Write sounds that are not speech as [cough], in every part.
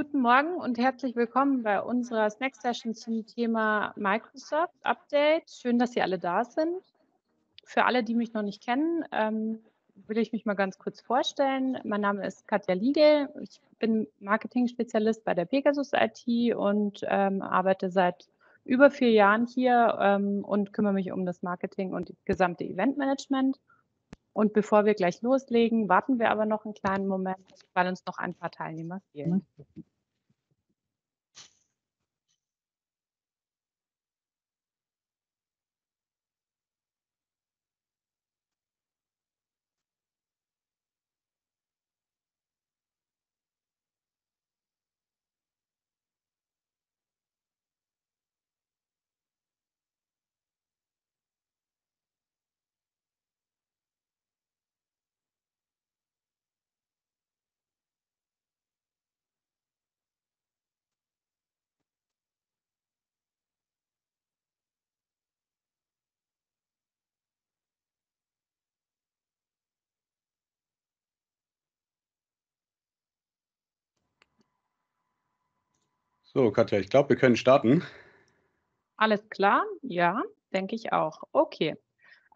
Guten Morgen und herzlich willkommen bei unserer Snack Session zum Thema Microsoft Update. Schön, dass Sie alle da sind. Für alle, die mich noch nicht kennen, ähm, will ich mich mal ganz kurz vorstellen. Mein Name ist Katja Liegel. Ich bin Marketing-Spezialist bei der Pegasus IT und ähm, arbeite seit über vier Jahren hier ähm, und kümmere mich um das Marketing und das gesamte Eventmanagement. management und bevor wir gleich loslegen, warten wir aber noch einen kleinen Moment, weil uns noch ein paar Teilnehmer fehlen. So, Katja, ich glaube, wir können starten. Alles klar? Ja, denke ich auch. Okay.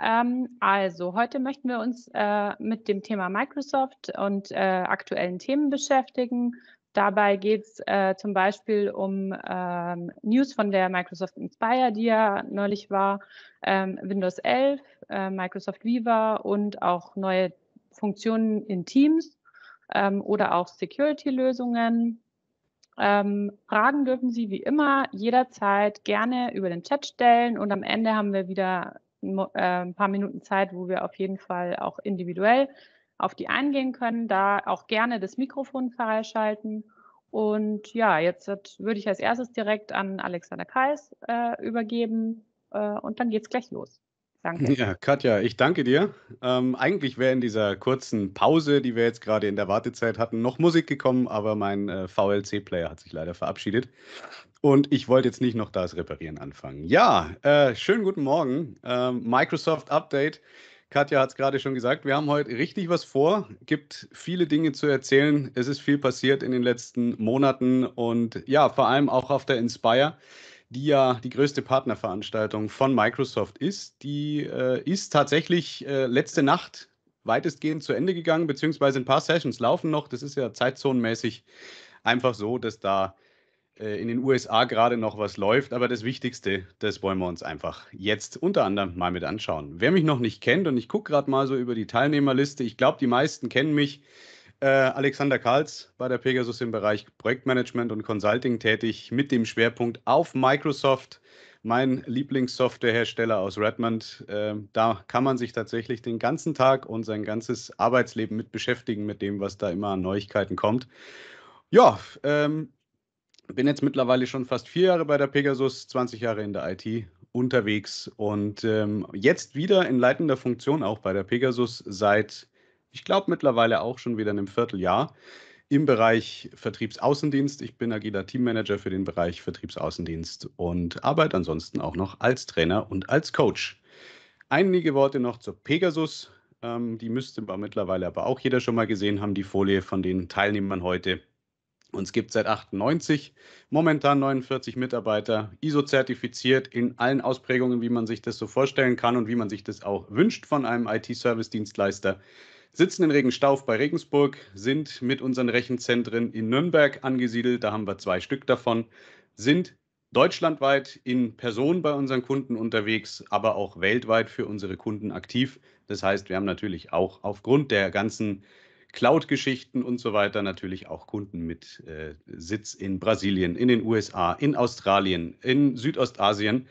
Ähm, also, heute möchten wir uns äh, mit dem Thema Microsoft und äh, aktuellen Themen beschäftigen. Dabei geht es äh, zum Beispiel um ähm, News von der Microsoft Inspire, die ja neulich war, ähm, Windows 11, äh, Microsoft Viva und auch neue Funktionen in Teams ähm, oder auch Security-Lösungen. Ähm, Fragen dürfen Sie wie immer jederzeit gerne über den Chat stellen und am Ende haben wir wieder äh, ein paar Minuten Zeit, wo wir auf jeden Fall auch individuell auf die eingehen können. Da auch gerne das Mikrofon freischalten. Und ja, jetzt würde ich als erstes direkt an Alexander Kreis äh, übergeben äh, und dann geht's gleich los. Danke. Ja, Katja, ich danke dir. Ähm, eigentlich wäre in dieser kurzen Pause, die wir jetzt gerade in der Wartezeit hatten, noch Musik gekommen, aber mein äh, VLC-Player hat sich leider verabschiedet. Und ich wollte jetzt nicht noch das Reparieren anfangen. Ja, äh, schönen guten Morgen. Ähm, Microsoft Update. Katja hat es gerade schon gesagt, wir haben heute richtig was vor, gibt viele Dinge zu erzählen. Es ist viel passiert in den letzten Monaten und ja, vor allem auch auf der Inspire die ja die größte Partnerveranstaltung von Microsoft ist, die äh, ist tatsächlich äh, letzte Nacht weitestgehend zu Ende gegangen, beziehungsweise ein paar Sessions laufen noch. Das ist ja zeitzonenmäßig einfach so, dass da äh, in den USA gerade noch was läuft. Aber das Wichtigste, das wollen wir uns einfach jetzt unter anderem mal mit anschauen. Wer mich noch nicht kennt, und ich gucke gerade mal so über die Teilnehmerliste, ich glaube, die meisten kennen mich äh, Alexander Karls bei der Pegasus im Bereich Projektmanagement und Consulting tätig mit dem Schwerpunkt auf Microsoft, mein Lieblingssoftwarehersteller aus Redmond. Ähm, da kann man sich tatsächlich den ganzen Tag und sein ganzes Arbeitsleben mit beschäftigen, mit dem, was da immer an Neuigkeiten kommt. Ja, ähm, bin jetzt mittlerweile schon fast vier Jahre bei der Pegasus, 20 Jahre in der IT unterwegs und ähm, jetzt wieder in leitender Funktion auch bei der Pegasus seit ich glaube mittlerweile auch schon wieder in einem Vierteljahr im Bereich Vertriebsaußendienst. Ich bin agiler Teammanager für den Bereich Vertriebsaußendienst und arbeite ansonsten auch noch als Trainer und als Coach. Einige Worte noch zur Pegasus. Ähm, die müsste aber mittlerweile aber auch jeder schon mal gesehen haben, die Folie von den Teilnehmern heute. Uns gibt es seit 98, momentan 49 Mitarbeiter, ISO-zertifiziert in allen Ausprägungen, wie man sich das so vorstellen kann und wie man sich das auch wünscht von einem IT-Service-Dienstleister sitzen in Regenstauf bei Regensburg, sind mit unseren Rechenzentren in Nürnberg angesiedelt, da haben wir zwei Stück davon, sind deutschlandweit in Person bei unseren Kunden unterwegs, aber auch weltweit für unsere Kunden aktiv. Das heißt, wir haben natürlich auch aufgrund der ganzen Cloud-Geschichten und so weiter natürlich auch Kunden mit äh, Sitz in Brasilien, in den USA, in Australien, in Südostasien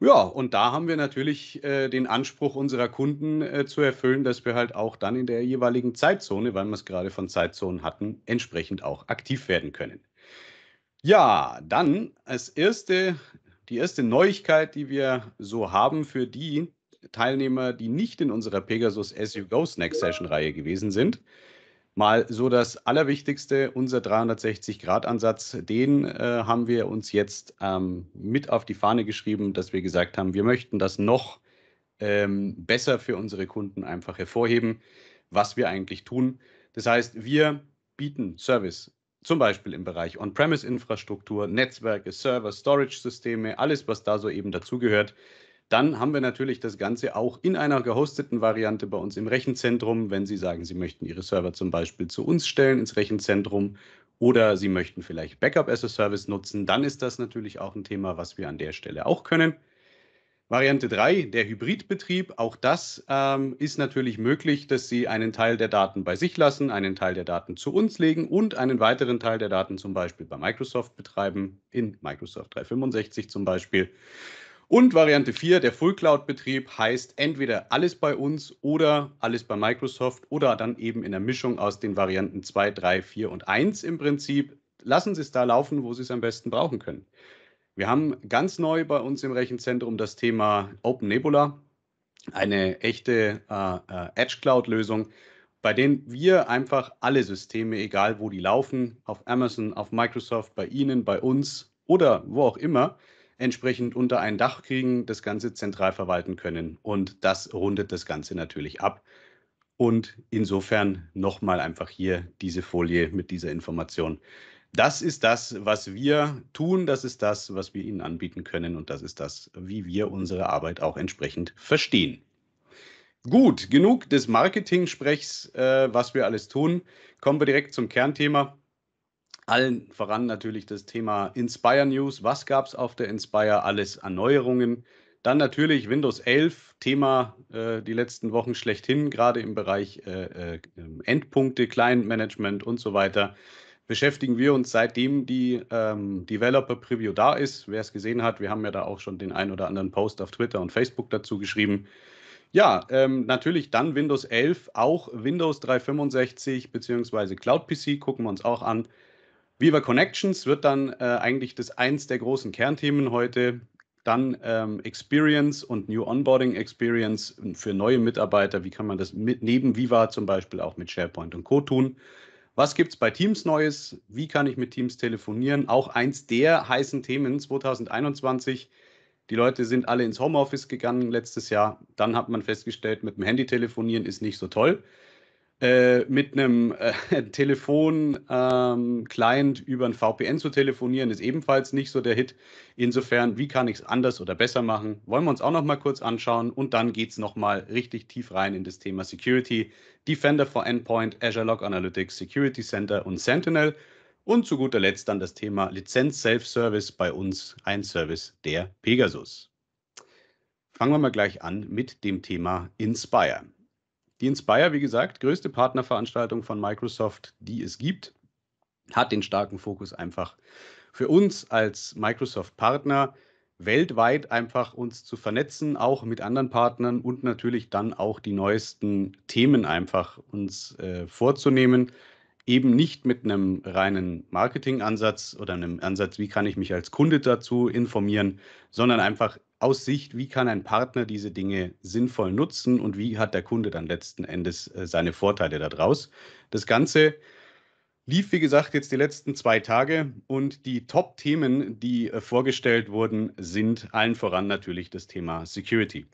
ja, und da haben wir natürlich äh, den Anspruch unserer Kunden äh, zu erfüllen, dass wir halt auch dann in der jeweiligen Zeitzone, weil wir es gerade von Zeitzonen hatten, entsprechend auch aktiv werden können. Ja, dann als erste, die erste Neuigkeit, die wir so haben für die Teilnehmer, die nicht in unserer Pegasus SU Go Snack Session Reihe gewesen sind, mal so das Allerwichtigste, unser 360-Grad-Ansatz, den äh, haben wir uns jetzt ähm, mit auf die Fahne geschrieben, dass wir gesagt haben, wir möchten das noch ähm, besser für unsere Kunden einfach hervorheben, was wir eigentlich tun. Das heißt, wir bieten Service, zum Beispiel im Bereich On-Premise-Infrastruktur, Netzwerke, Server, Storage-Systeme, alles, was da so eben dazugehört dann haben wir natürlich das Ganze auch in einer gehosteten Variante bei uns im Rechenzentrum, wenn Sie sagen, Sie möchten Ihre Server zum Beispiel zu uns stellen ins Rechenzentrum oder Sie möchten vielleicht Backup as a Service nutzen, dann ist das natürlich auch ein Thema, was wir an der Stelle auch können. Variante 3, der Hybridbetrieb. Auch das ähm, ist natürlich möglich, dass Sie einen Teil der Daten bei sich lassen, einen Teil der Daten zu uns legen und einen weiteren Teil der Daten zum Beispiel bei Microsoft betreiben, in Microsoft 365 zum Beispiel. Und Variante 4, der Full Cloud-Betrieb, heißt entweder alles bei uns oder alles bei Microsoft oder dann eben in der Mischung aus den Varianten 2, 3, 4 und 1 im Prinzip. Lassen Sie es da laufen, wo Sie es am besten brauchen können. Wir haben ganz neu bei uns im Rechenzentrum das Thema Open Nebula, eine echte äh, äh Edge Cloud-Lösung, bei denen wir einfach alle Systeme, egal wo die laufen, auf Amazon, auf Microsoft, bei Ihnen, bei uns oder wo auch immer, entsprechend unter ein Dach kriegen, das Ganze zentral verwalten können. Und das rundet das Ganze natürlich ab. Und insofern nochmal einfach hier diese Folie mit dieser Information. Das ist das, was wir tun, das ist das, was wir Ihnen anbieten können und das ist das, wie wir unsere Arbeit auch entsprechend verstehen. Gut, genug des Marketing-Sprechs, äh, was wir alles tun. Kommen wir direkt zum Kernthema. Allen voran natürlich das Thema Inspire News. Was gab es auf der Inspire? Alles an Neuerungen. Dann natürlich Windows 11, Thema äh, die letzten Wochen schlechthin, gerade im Bereich äh, äh ähm, Endpunkte, Client Management und so weiter. Beschäftigen wir uns seitdem die ähm, Developer Preview da ist. Wer es gesehen hat, wir haben ja da auch schon den ein oder anderen Post auf Twitter und Facebook dazu geschrieben. Ja, ähm, natürlich dann Windows 11, auch Windows 365 bzw. Cloud PC gucken wir uns auch an. Viva Connections wird dann äh, eigentlich das eins der großen Kernthemen heute. Dann ähm, Experience und New Onboarding Experience für neue Mitarbeiter. Wie kann man das mit, neben Viva zum Beispiel auch mit SharePoint und Co. tun? Was gibt es bei Teams Neues? Wie kann ich mit Teams telefonieren? Auch eins der heißen Themen 2021. Die Leute sind alle ins Homeoffice gegangen letztes Jahr. Dann hat man festgestellt, mit dem Handy telefonieren ist nicht so toll äh, mit einem äh, [laughs] Telefon-Client ähm, über ein VPN zu telefonieren, ist ebenfalls nicht so der Hit. Insofern, wie kann ich es anders oder besser machen, wollen wir uns auch noch mal kurz anschauen und dann geht es noch mal richtig tief rein in das Thema Security, Defender for Endpoint, Azure Log Analytics, Security Center und Sentinel und zu guter Letzt dann das Thema Lizenz Self-Service bei uns, ein Service der Pegasus. Fangen wir mal gleich an mit dem Thema Inspire. Die Inspire, wie gesagt, größte Partnerveranstaltung von Microsoft, die es gibt, hat den starken Fokus einfach für uns als Microsoft-Partner weltweit einfach uns zu vernetzen, auch mit anderen Partnern und natürlich dann auch die neuesten Themen einfach uns äh, vorzunehmen. Eben nicht mit einem reinen Marketingansatz oder einem Ansatz, wie kann ich mich als Kunde dazu informieren, sondern einfach aus Sicht, wie kann ein Partner diese Dinge sinnvoll nutzen und wie hat der Kunde dann letzten Endes äh, seine Vorteile daraus. Das Ganze lief, wie gesagt, jetzt die letzten zwei Tage und die Top-Themen, die äh, vorgestellt wurden, sind allen voran natürlich das Thema Security.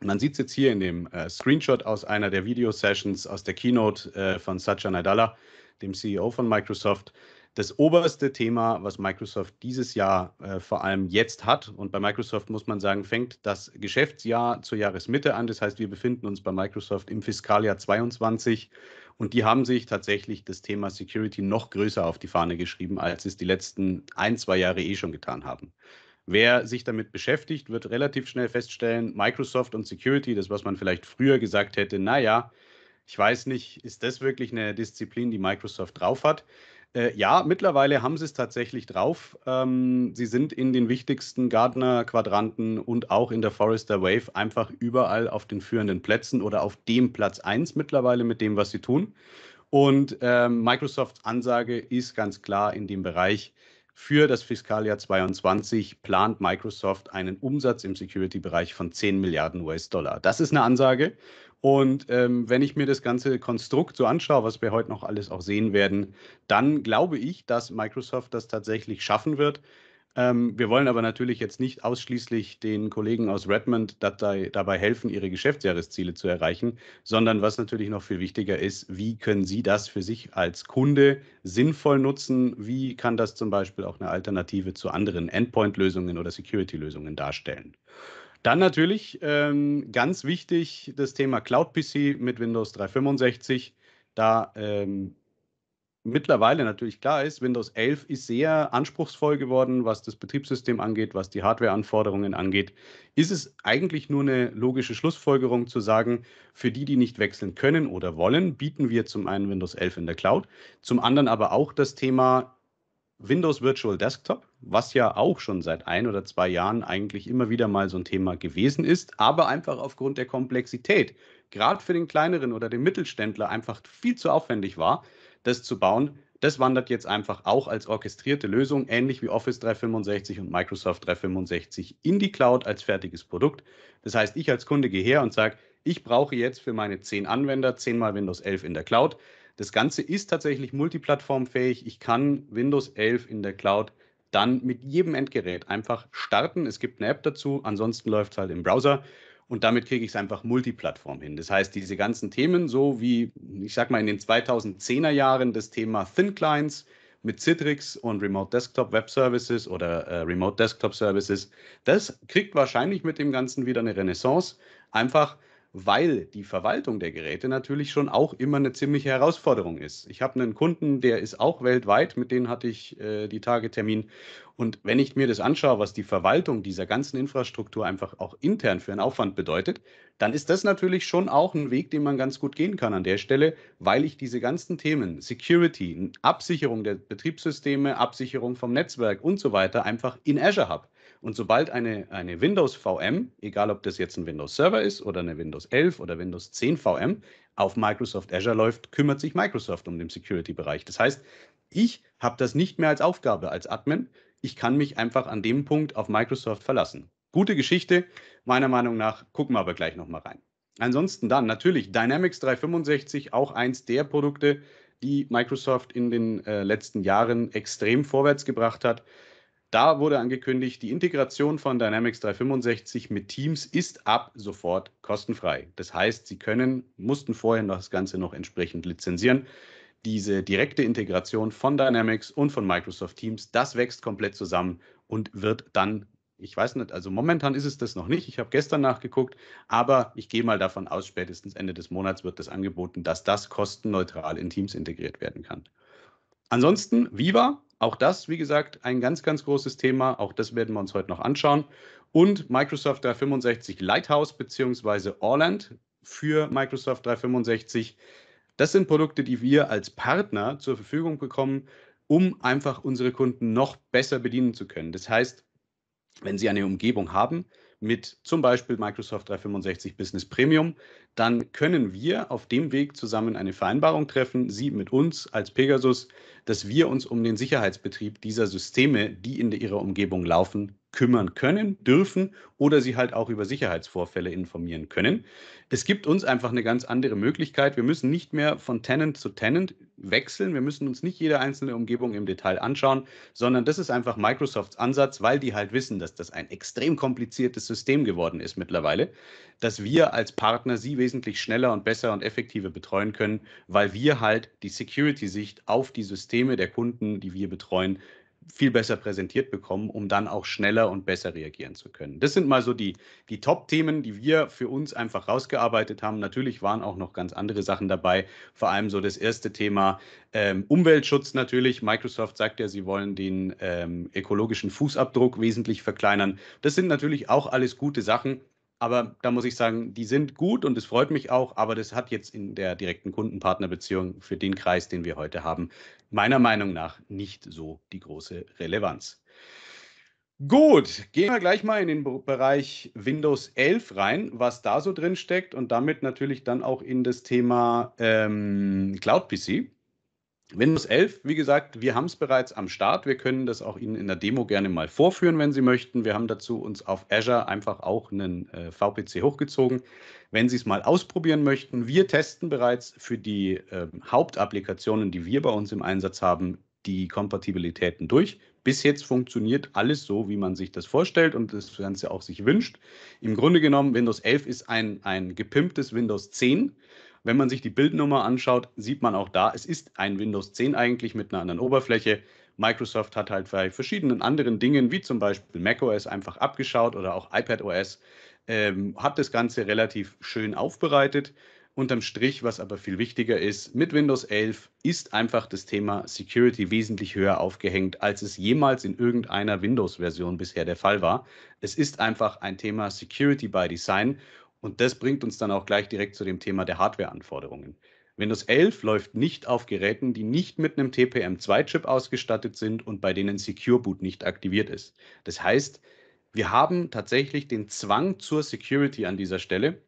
Man sieht es jetzt hier in dem äh, Screenshot aus einer der Video-Sessions aus der Keynote von Satya Nadella, dem CEO von Microsoft das oberste Thema, was Microsoft dieses Jahr äh, vor allem jetzt hat. Und bei Microsoft muss man sagen, fängt das Geschäftsjahr zur Jahresmitte an. Das heißt, wir befinden uns bei Microsoft im Fiskaljahr 22. Und die haben sich tatsächlich das Thema Security noch größer auf die Fahne geschrieben, als es die letzten ein, zwei Jahre eh schon getan haben. Wer sich damit beschäftigt, wird relativ schnell feststellen, Microsoft und Security, das, was man vielleicht früher gesagt hätte, naja, ich weiß nicht, ist das wirklich eine Disziplin, die Microsoft drauf hat? Äh, ja, mittlerweile haben sie es tatsächlich drauf. Ähm, sie sind in den wichtigsten Gardner-Quadranten und auch in der Forrester Wave einfach überall auf den führenden Plätzen oder auf dem Platz 1 mittlerweile mit dem, was sie tun. Und ähm, Microsofts Ansage ist ganz klar in dem Bereich, für das Fiskaljahr 2022 plant Microsoft einen Umsatz im Security-Bereich von 10 Milliarden US-Dollar. Das ist eine Ansage und ähm, wenn ich mir das ganze Konstrukt so anschaue, was wir heute noch alles auch sehen werden, dann glaube ich, dass Microsoft das tatsächlich schaffen wird. Ähm, wir wollen aber natürlich jetzt nicht ausschließlich den Kollegen aus Redmond dabei, dabei helfen, ihre Geschäftsjahresziele zu erreichen, sondern was natürlich noch viel wichtiger ist, wie können Sie das für sich als Kunde sinnvoll nutzen? Wie kann das zum Beispiel auch eine Alternative zu anderen Endpoint-Lösungen oder Security-Lösungen darstellen? Dann natürlich ähm, ganz wichtig das Thema Cloud PC mit Windows 365. Da ähm, mittlerweile natürlich klar ist, Windows 11 ist sehr anspruchsvoll geworden, was das Betriebssystem angeht, was die Hardwareanforderungen angeht, ist es eigentlich nur eine logische Schlussfolgerung zu sagen, für die, die nicht wechseln können oder wollen, bieten wir zum einen Windows 11 in der Cloud, zum anderen aber auch das Thema Windows Virtual Desktop, was ja auch schon seit ein oder zwei Jahren eigentlich immer wieder mal so ein Thema gewesen ist, aber einfach aufgrund der Komplexität, gerade für den kleineren oder den Mittelständler einfach viel zu aufwendig war, das zu bauen. Das wandert jetzt einfach auch als orchestrierte Lösung, ähnlich wie Office 365 und Microsoft 365 in die Cloud als fertiges Produkt. Das heißt, ich als Kunde gehe her und sage, ich brauche jetzt für meine zehn Anwender zehnmal Windows 11 in der Cloud. Das Ganze ist tatsächlich multiplattformfähig. Ich kann Windows 11 in der Cloud dann mit jedem Endgerät einfach starten. Es gibt eine App dazu, ansonsten läuft es halt im Browser und damit kriege ich es einfach multiplattform hin. Das heißt, diese ganzen Themen, so wie ich sag mal in den 2010er Jahren das Thema Thin Clients mit Citrix und Remote Desktop Web Services oder äh, Remote Desktop Services, das kriegt wahrscheinlich mit dem Ganzen wieder eine Renaissance. Einfach, weil die Verwaltung der Geräte natürlich schon auch immer eine ziemliche Herausforderung ist. Ich habe einen Kunden, der ist auch weltweit, mit denen hatte ich äh, die Tage Termin. Und wenn ich mir das anschaue, was die Verwaltung dieser ganzen Infrastruktur einfach auch intern für einen Aufwand bedeutet, dann ist das natürlich schon auch ein Weg, den man ganz gut gehen kann an der Stelle, weil ich diese ganzen Themen Security, Absicherung der Betriebssysteme, Absicherung vom Netzwerk und so weiter einfach in Azure habe. Und sobald eine, eine Windows VM, egal ob das jetzt ein Windows Server ist oder eine Windows 11 oder Windows 10 VM, auf Microsoft Azure läuft, kümmert sich Microsoft um den Security-Bereich. Das heißt, ich habe das nicht mehr als Aufgabe als Admin. Ich kann mich einfach an dem Punkt auf Microsoft verlassen. Gute Geschichte, meiner Meinung nach. Gucken wir aber gleich nochmal rein. Ansonsten dann natürlich Dynamics 365, auch eins der Produkte, die Microsoft in den äh, letzten Jahren extrem vorwärts gebracht hat. Da wurde angekündigt, die Integration von Dynamics 365 mit Teams ist ab sofort kostenfrei. Das heißt, Sie können, mussten vorher das Ganze noch entsprechend lizenzieren. Diese direkte Integration von Dynamics und von Microsoft Teams, das wächst komplett zusammen und wird dann, ich weiß nicht, also momentan ist es das noch nicht. Ich habe gestern nachgeguckt, aber ich gehe mal davon aus, spätestens Ende des Monats wird das angeboten, dass das kostenneutral in Teams integriert werden kann. Ansonsten Viva, auch das, wie gesagt, ein ganz, ganz großes Thema. Auch das werden wir uns heute noch anschauen. Und Microsoft 365 Lighthouse bzw. Orland für Microsoft 365. Das sind Produkte, die wir als Partner zur Verfügung bekommen, um einfach unsere Kunden noch besser bedienen zu können. Das heißt, wenn Sie eine Umgebung haben mit zum Beispiel Microsoft 365 Business Premium, dann können wir auf dem Weg zusammen eine Vereinbarung treffen, Sie mit uns als Pegasus, dass wir uns um den Sicherheitsbetrieb dieser Systeme, die in Ihrer Umgebung laufen, kümmern können, dürfen oder Sie halt auch über Sicherheitsvorfälle informieren können. Es gibt uns einfach eine ganz andere Möglichkeit. Wir müssen nicht mehr von Tenant zu Tenant wechseln. Wir müssen uns nicht jede einzelne Umgebung im Detail anschauen, sondern das ist einfach Microsofts Ansatz, weil die halt wissen, dass das ein extrem kompliziertes System geworden ist mittlerweile, dass wir als Partner Sie wesentlich schneller und besser und effektiver betreuen können, weil wir halt die Security-Sicht auf die Systeme der Kunden, die wir betreuen, viel besser präsentiert bekommen, um dann auch schneller und besser reagieren zu können. Das sind mal so die, die Top-Themen, die wir für uns einfach rausgearbeitet haben. Natürlich waren auch noch ganz andere Sachen dabei, vor allem so das erste Thema ähm, Umweltschutz natürlich. Microsoft sagt ja, sie wollen den ähm, ökologischen Fußabdruck wesentlich verkleinern. Das sind natürlich auch alles gute Sachen, aber da muss ich sagen, die sind gut und es freut mich auch, aber das hat jetzt in der direkten Kundenpartnerbeziehung für den Kreis, den wir heute haben, meiner Meinung nach nicht so die große Relevanz. Gut, gehen wir gleich mal in den Bereich Windows 11 rein, was da so drin steckt und damit natürlich dann auch in das Thema ähm, Cloud PC. Windows 11, wie gesagt, wir haben es bereits am Start. Wir können das auch Ihnen in der Demo gerne mal vorführen, wenn Sie möchten. Wir haben dazu uns auf Azure einfach auch einen äh, VPC hochgezogen, wenn Sie es mal ausprobieren möchten. Wir testen bereits für die äh, Hauptapplikationen, die wir bei uns im Einsatz haben, die Kompatibilitäten durch. Bis jetzt funktioniert alles so, wie man sich das vorstellt und das Ganze auch sich wünscht. Im Grunde genommen, Windows 11 ist ein, ein gepimptes Windows 10 wenn man sich die Bildnummer anschaut, sieht man auch da, es ist ein Windows 10 eigentlich mit einer anderen Oberfläche. Microsoft hat halt bei verschiedenen anderen Dingen, wie zum Beispiel macOS, einfach abgeschaut oder auch iPadOS, ähm, hat das Ganze relativ schön aufbereitet. Unterm Strich, was aber viel wichtiger ist, mit Windows 11 ist einfach das Thema Security wesentlich höher aufgehängt, als es jemals in irgendeiner Windows-Version bisher der Fall war. Es ist einfach ein Thema Security by Design und das bringt uns dann auch gleich direkt zu dem Thema der Hardware-Anforderungen. Windows 11 läuft nicht auf Geräten, die nicht mit einem TPM2-Chip ausgestattet sind und bei denen Secure Boot nicht aktiviert ist. Das heißt, wir haben tatsächlich den Zwang zur Security an dieser Stelle.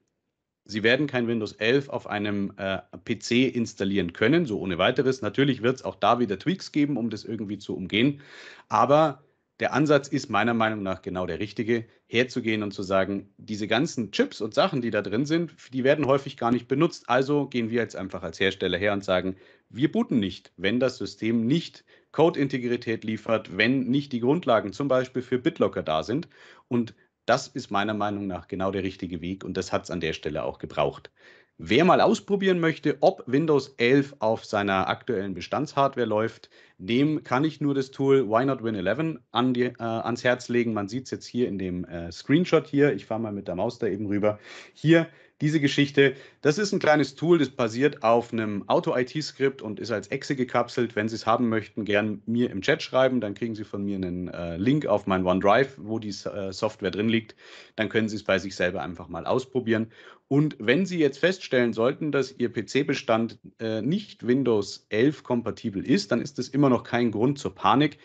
Sie werden kein Windows 11 auf einem äh, PC installieren können, so ohne weiteres. Natürlich wird es auch da wieder Tweaks geben, um das irgendwie zu umgehen. Aber der Ansatz ist meiner Meinung nach genau der richtige, herzugehen und zu sagen, diese ganzen Chips und Sachen, die da drin sind, die werden häufig gar nicht benutzt. Also gehen wir jetzt einfach als Hersteller her und sagen, wir booten nicht, wenn das System nicht Code-Integrität liefert, wenn nicht die Grundlagen zum Beispiel für BitLocker da sind. Und das ist meiner Meinung nach genau der richtige Weg und das hat es an der Stelle auch gebraucht. Wer mal ausprobieren möchte, ob Windows 11 auf seiner aktuellen Bestandshardware läuft, dem kann ich nur das Tool Why Not Win 11 an die, äh, ans Herz legen. Man sieht es jetzt hier in dem äh, Screenshot hier. Ich fahre mal mit der Maus da eben rüber. Hier diese Geschichte, das ist ein kleines Tool, das basiert auf einem Auto-IT-Skript und ist als Exe gekapselt. Wenn Sie es haben möchten, gern mir im Chat schreiben, dann kriegen Sie von mir einen äh, Link auf mein OneDrive, wo die äh, Software drin liegt. Dann können Sie es bei sich selber einfach mal ausprobieren. Und wenn Sie jetzt feststellen sollten, dass Ihr PC-Bestand äh, nicht Windows 11 kompatibel ist, dann ist das immer noch kein Grund zur Panik.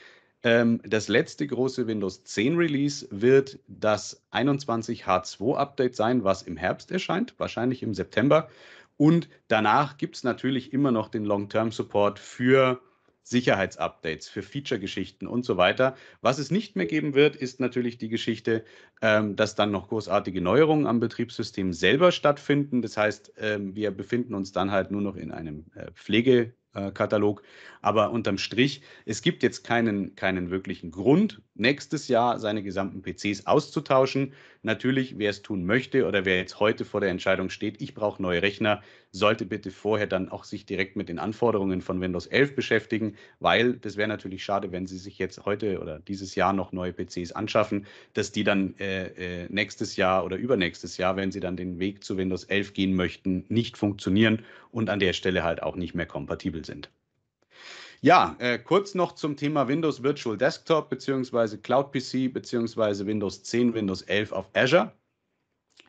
Ähm, das letzte große Windows 10 Release wird das 21 H2 Update sein, was im Herbst erscheint, wahrscheinlich im September. Und danach gibt es natürlich immer noch den Long-Term-Support für Sicherheitsupdates, für Feature-Geschichten und so weiter. Was es nicht mehr geben wird, ist natürlich die Geschichte, ähm, dass dann noch großartige Neuerungen am Betriebssystem selber stattfinden. Das heißt, ähm, wir befinden uns dann halt nur noch in einem äh, Pflege- äh, Katalog. Aber unterm Strich, es gibt jetzt keinen, keinen wirklichen Grund, nächstes Jahr seine gesamten PCs auszutauschen. Natürlich, wer es tun möchte oder wer jetzt heute vor der Entscheidung steht, ich brauche neue Rechner, sollte bitte vorher dann auch sich direkt mit den Anforderungen von Windows 11 beschäftigen, weil das wäre natürlich schade, wenn Sie sich jetzt heute oder dieses Jahr noch neue PCs anschaffen, dass die dann äh, äh, nächstes Jahr oder übernächstes Jahr, wenn Sie dann den Weg zu Windows 11 gehen möchten, nicht funktionieren und an der Stelle halt auch nicht mehr kompatibel sind. Ja, äh, kurz noch zum Thema Windows Virtual Desktop bzw. Cloud PC bzw. Windows 10, Windows 11 auf Azure.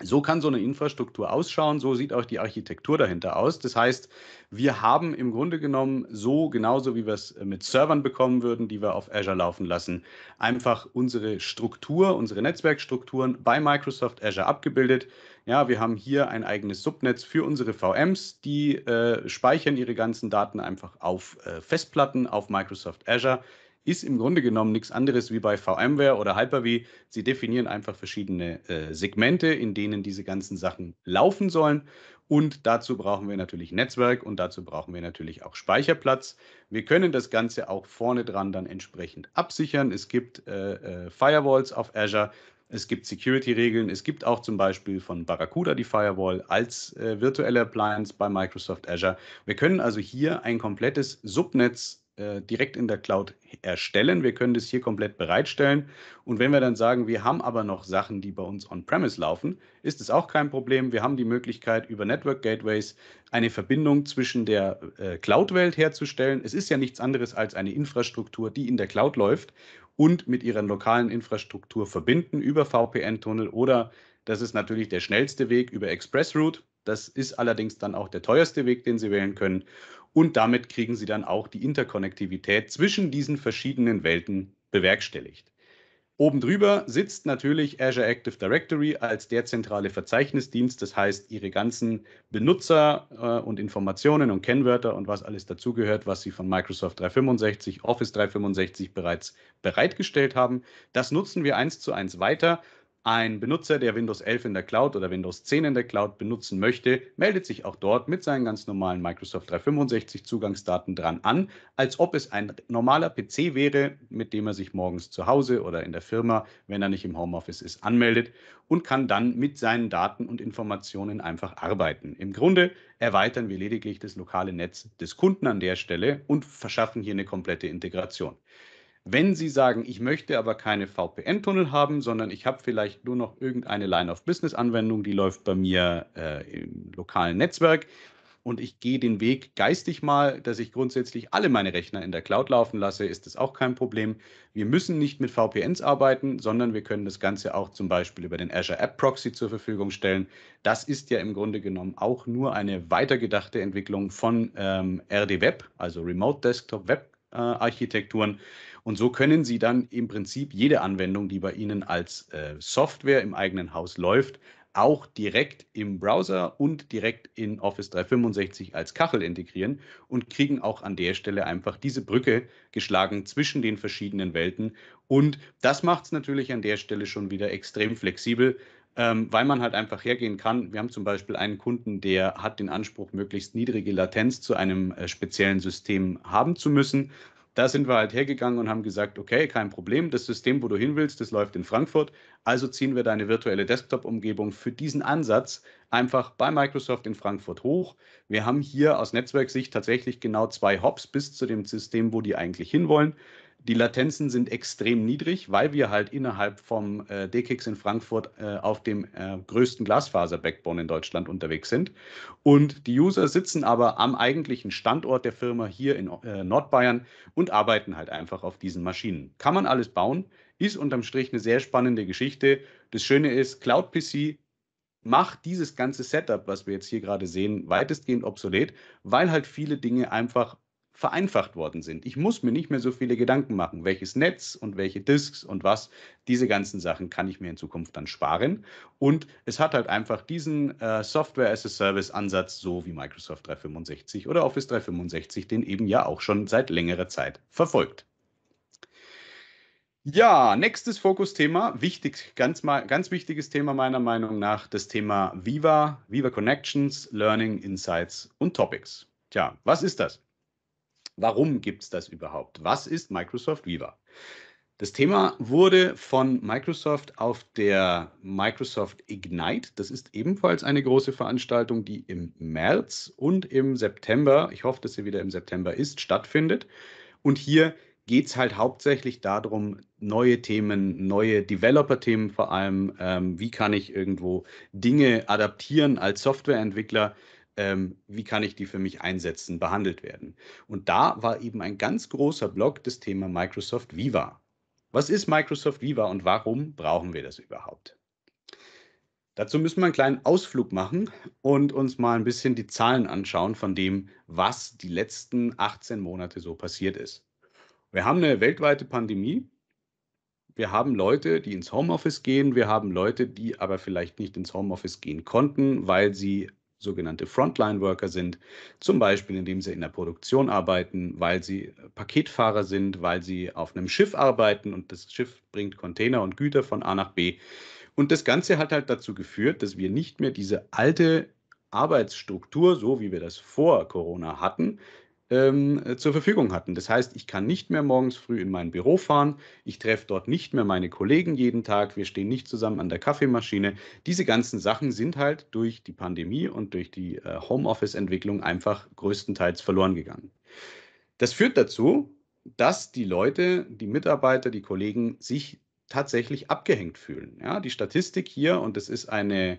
So kann so eine Infrastruktur ausschauen, so sieht auch die Architektur dahinter aus. Das heißt, wir haben im Grunde genommen so, genauso wie wir es äh, mit Servern bekommen würden, die wir auf Azure laufen lassen, einfach unsere Struktur, unsere Netzwerkstrukturen bei Microsoft Azure abgebildet. Ja, wir haben hier ein eigenes Subnetz für unsere VMs, die äh, speichern ihre ganzen Daten einfach auf äh, Festplatten auf Microsoft Azure ist im Grunde genommen nichts anderes wie bei VMware oder Hyper-V. Sie definieren einfach verschiedene äh, Segmente, in denen diese ganzen Sachen laufen sollen. Und dazu brauchen wir natürlich Netzwerk und dazu brauchen wir natürlich auch Speicherplatz. Wir können das Ganze auch vorne dran dann entsprechend absichern. Es gibt äh, äh, Firewalls auf Azure. Es gibt Security-Regeln. Es gibt auch zum Beispiel von Barracuda die Firewall als äh, virtuelle Appliance bei Microsoft Azure. Wir können also hier ein komplettes Subnetz äh, direkt in der Cloud erstellen. Wir können das hier komplett bereitstellen. Und wenn wir dann sagen, wir haben aber noch Sachen, die bei uns on-premise laufen, ist es auch kein Problem. Wir haben die Möglichkeit, über Network Gateways eine Verbindung zwischen der äh, Cloud-Welt herzustellen. Es ist ja nichts anderes als eine Infrastruktur, die in der Cloud läuft und mit ihrer lokalen Infrastruktur verbinden über VPN-Tunnel oder das ist natürlich der schnellste Weg über ExpressRoute. Das ist allerdings dann auch der teuerste Weg, den Sie wählen können und damit kriegen sie dann auch die Interkonnektivität zwischen diesen verschiedenen Welten bewerkstelligt. Oben drüber sitzt natürlich Azure Active Directory als der zentrale Verzeichnisdienst. Das heißt, ihre ganzen Benutzer äh, und Informationen und Kennwörter und was alles dazugehört, was sie von Microsoft 365, Office 365 bereits bereitgestellt haben, das nutzen wir eins zu eins weiter ein Benutzer, der Windows 11 in der Cloud oder Windows 10 in der Cloud benutzen möchte, meldet sich auch dort mit seinen ganz normalen Microsoft 365 Zugangsdaten dran an, als ob es ein normaler PC wäre, mit dem er sich morgens zu Hause oder in der Firma, wenn er nicht im Homeoffice ist, anmeldet und kann dann mit seinen Daten und Informationen einfach arbeiten. Im Grunde erweitern wir lediglich das lokale Netz des Kunden an der Stelle und verschaffen hier eine komplette Integration. Wenn Sie sagen, ich möchte aber keine VPN-Tunnel haben, sondern ich habe vielleicht nur noch irgendeine Line-of-Business-Anwendung, die läuft bei mir äh, im lokalen Netzwerk und ich gehe den Weg geistig mal, dass ich grundsätzlich alle meine Rechner in der Cloud laufen lasse, ist das auch kein Problem. Wir müssen nicht mit VPNs arbeiten, sondern wir können das Ganze auch zum Beispiel über den Azure App Proxy zur Verfügung stellen. Das ist ja im Grunde genommen auch nur eine weitergedachte Entwicklung von ähm, Web, also Remote Desktop Web äh, Architekturen. Und so können Sie dann im Prinzip jede Anwendung, die bei Ihnen als äh, Software im eigenen Haus läuft, auch direkt im Browser und direkt in Office 365 als Kachel integrieren und kriegen auch an der Stelle einfach diese Brücke geschlagen zwischen den verschiedenen Welten. Und das macht es natürlich an der Stelle schon wieder extrem flexibel ähm, weil man halt einfach hergehen kann. Wir haben zum Beispiel einen Kunden, der hat den Anspruch, möglichst niedrige Latenz zu einem äh, speziellen System haben zu müssen. Da sind wir halt hergegangen und haben gesagt, okay, kein Problem, das System, wo du hin willst, das läuft in Frankfurt, also ziehen wir deine virtuelle Desktop-Umgebung für diesen Ansatz einfach bei Microsoft in Frankfurt hoch. Wir haben hier aus Netzwerksicht tatsächlich genau zwei Hops bis zu dem System, wo die eigentlich hinwollen. Die Latenzen sind extrem niedrig, weil wir halt innerhalb vom äh, DKIX in Frankfurt äh, auf dem äh, größten Glasfaser-Backbone in Deutschland unterwegs sind. Und die User sitzen aber am eigentlichen Standort der Firma hier in äh, Nordbayern und arbeiten halt einfach auf diesen Maschinen. Kann man alles bauen, ist unterm Strich eine sehr spannende Geschichte. Das Schöne ist, Cloud PC macht dieses ganze Setup, was wir jetzt hier gerade sehen, weitestgehend obsolet, weil halt viele Dinge einfach vereinfacht worden sind. Ich muss mir nicht mehr so viele Gedanken machen, welches Netz und welche Disks und was. Diese ganzen Sachen kann ich mir in Zukunft dann sparen. Und es hat halt einfach diesen äh, Software-as-a-Service-Ansatz, so wie Microsoft 365 oder Office 365, den eben ja auch schon seit längerer Zeit verfolgt. Ja, nächstes Fokusthema, wichtig, ganz, ganz wichtiges Thema meiner Meinung nach, das Thema Viva, Viva Connections, Learning, Insights und Topics. Tja, was ist das? Warum gibt es das überhaupt? Was ist Microsoft Viva? Das Thema wurde von Microsoft auf der Microsoft Ignite. Das ist ebenfalls eine große Veranstaltung, die im März und im September, ich hoffe, dass sie wieder im September ist, stattfindet. Und hier geht es halt hauptsächlich darum, neue Themen, neue Developer-Themen vor allem, ähm, wie kann ich irgendwo Dinge adaptieren als Softwareentwickler, ähm, wie kann ich die für mich einsetzen, behandelt werden. Und da war eben ein ganz großer Block das Thema Microsoft Viva. Was ist Microsoft Viva und warum brauchen wir das überhaupt? Dazu müssen wir einen kleinen Ausflug machen und uns mal ein bisschen die Zahlen anschauen von dem, was die letzten 18 Monate so passiert ist. Wir haben eine weltweite Pandemie, wir haben Leute, die ins Homeoffice gehen, wir haben Leute, die aber vielleicht nicht ins Homeoffice gehen konnten, weil sie sogenannte Frontline-Worker sind, zum Beispiel indem sie in der Produktion arbeiten, weil sie äh, Paketfahrer sind, weil sie auf einem Schiff arbeiten und das Schiff bringt Container und Güter von A nach B. Und das Ganze hat halt dazu geführt, dass wir nicht mehr diese alte Arbeitsstruktur, so wie wir das vor Corona hatten, ähm, äh, zur Verfügung hatten. Das heißt, ich kann nicht mehr morgens früh in mein Büro fahren, ich treffe dort nicht mehr meine Kollegen jeden Tag, wir stehen nicht zusammen an der Kaffeemaschine. Diese ganzen Sachen sind halt durch die Pandemie und durch die äh, Homeoffice-Entwicklung einfach größtenteils verloren gegangen. Das führt dazu, dass die Leute, die Mitarbeiter, die Kollegen sich tatsächlich abgehängt fühlen. Ja, die Statistik hier, und das ist eine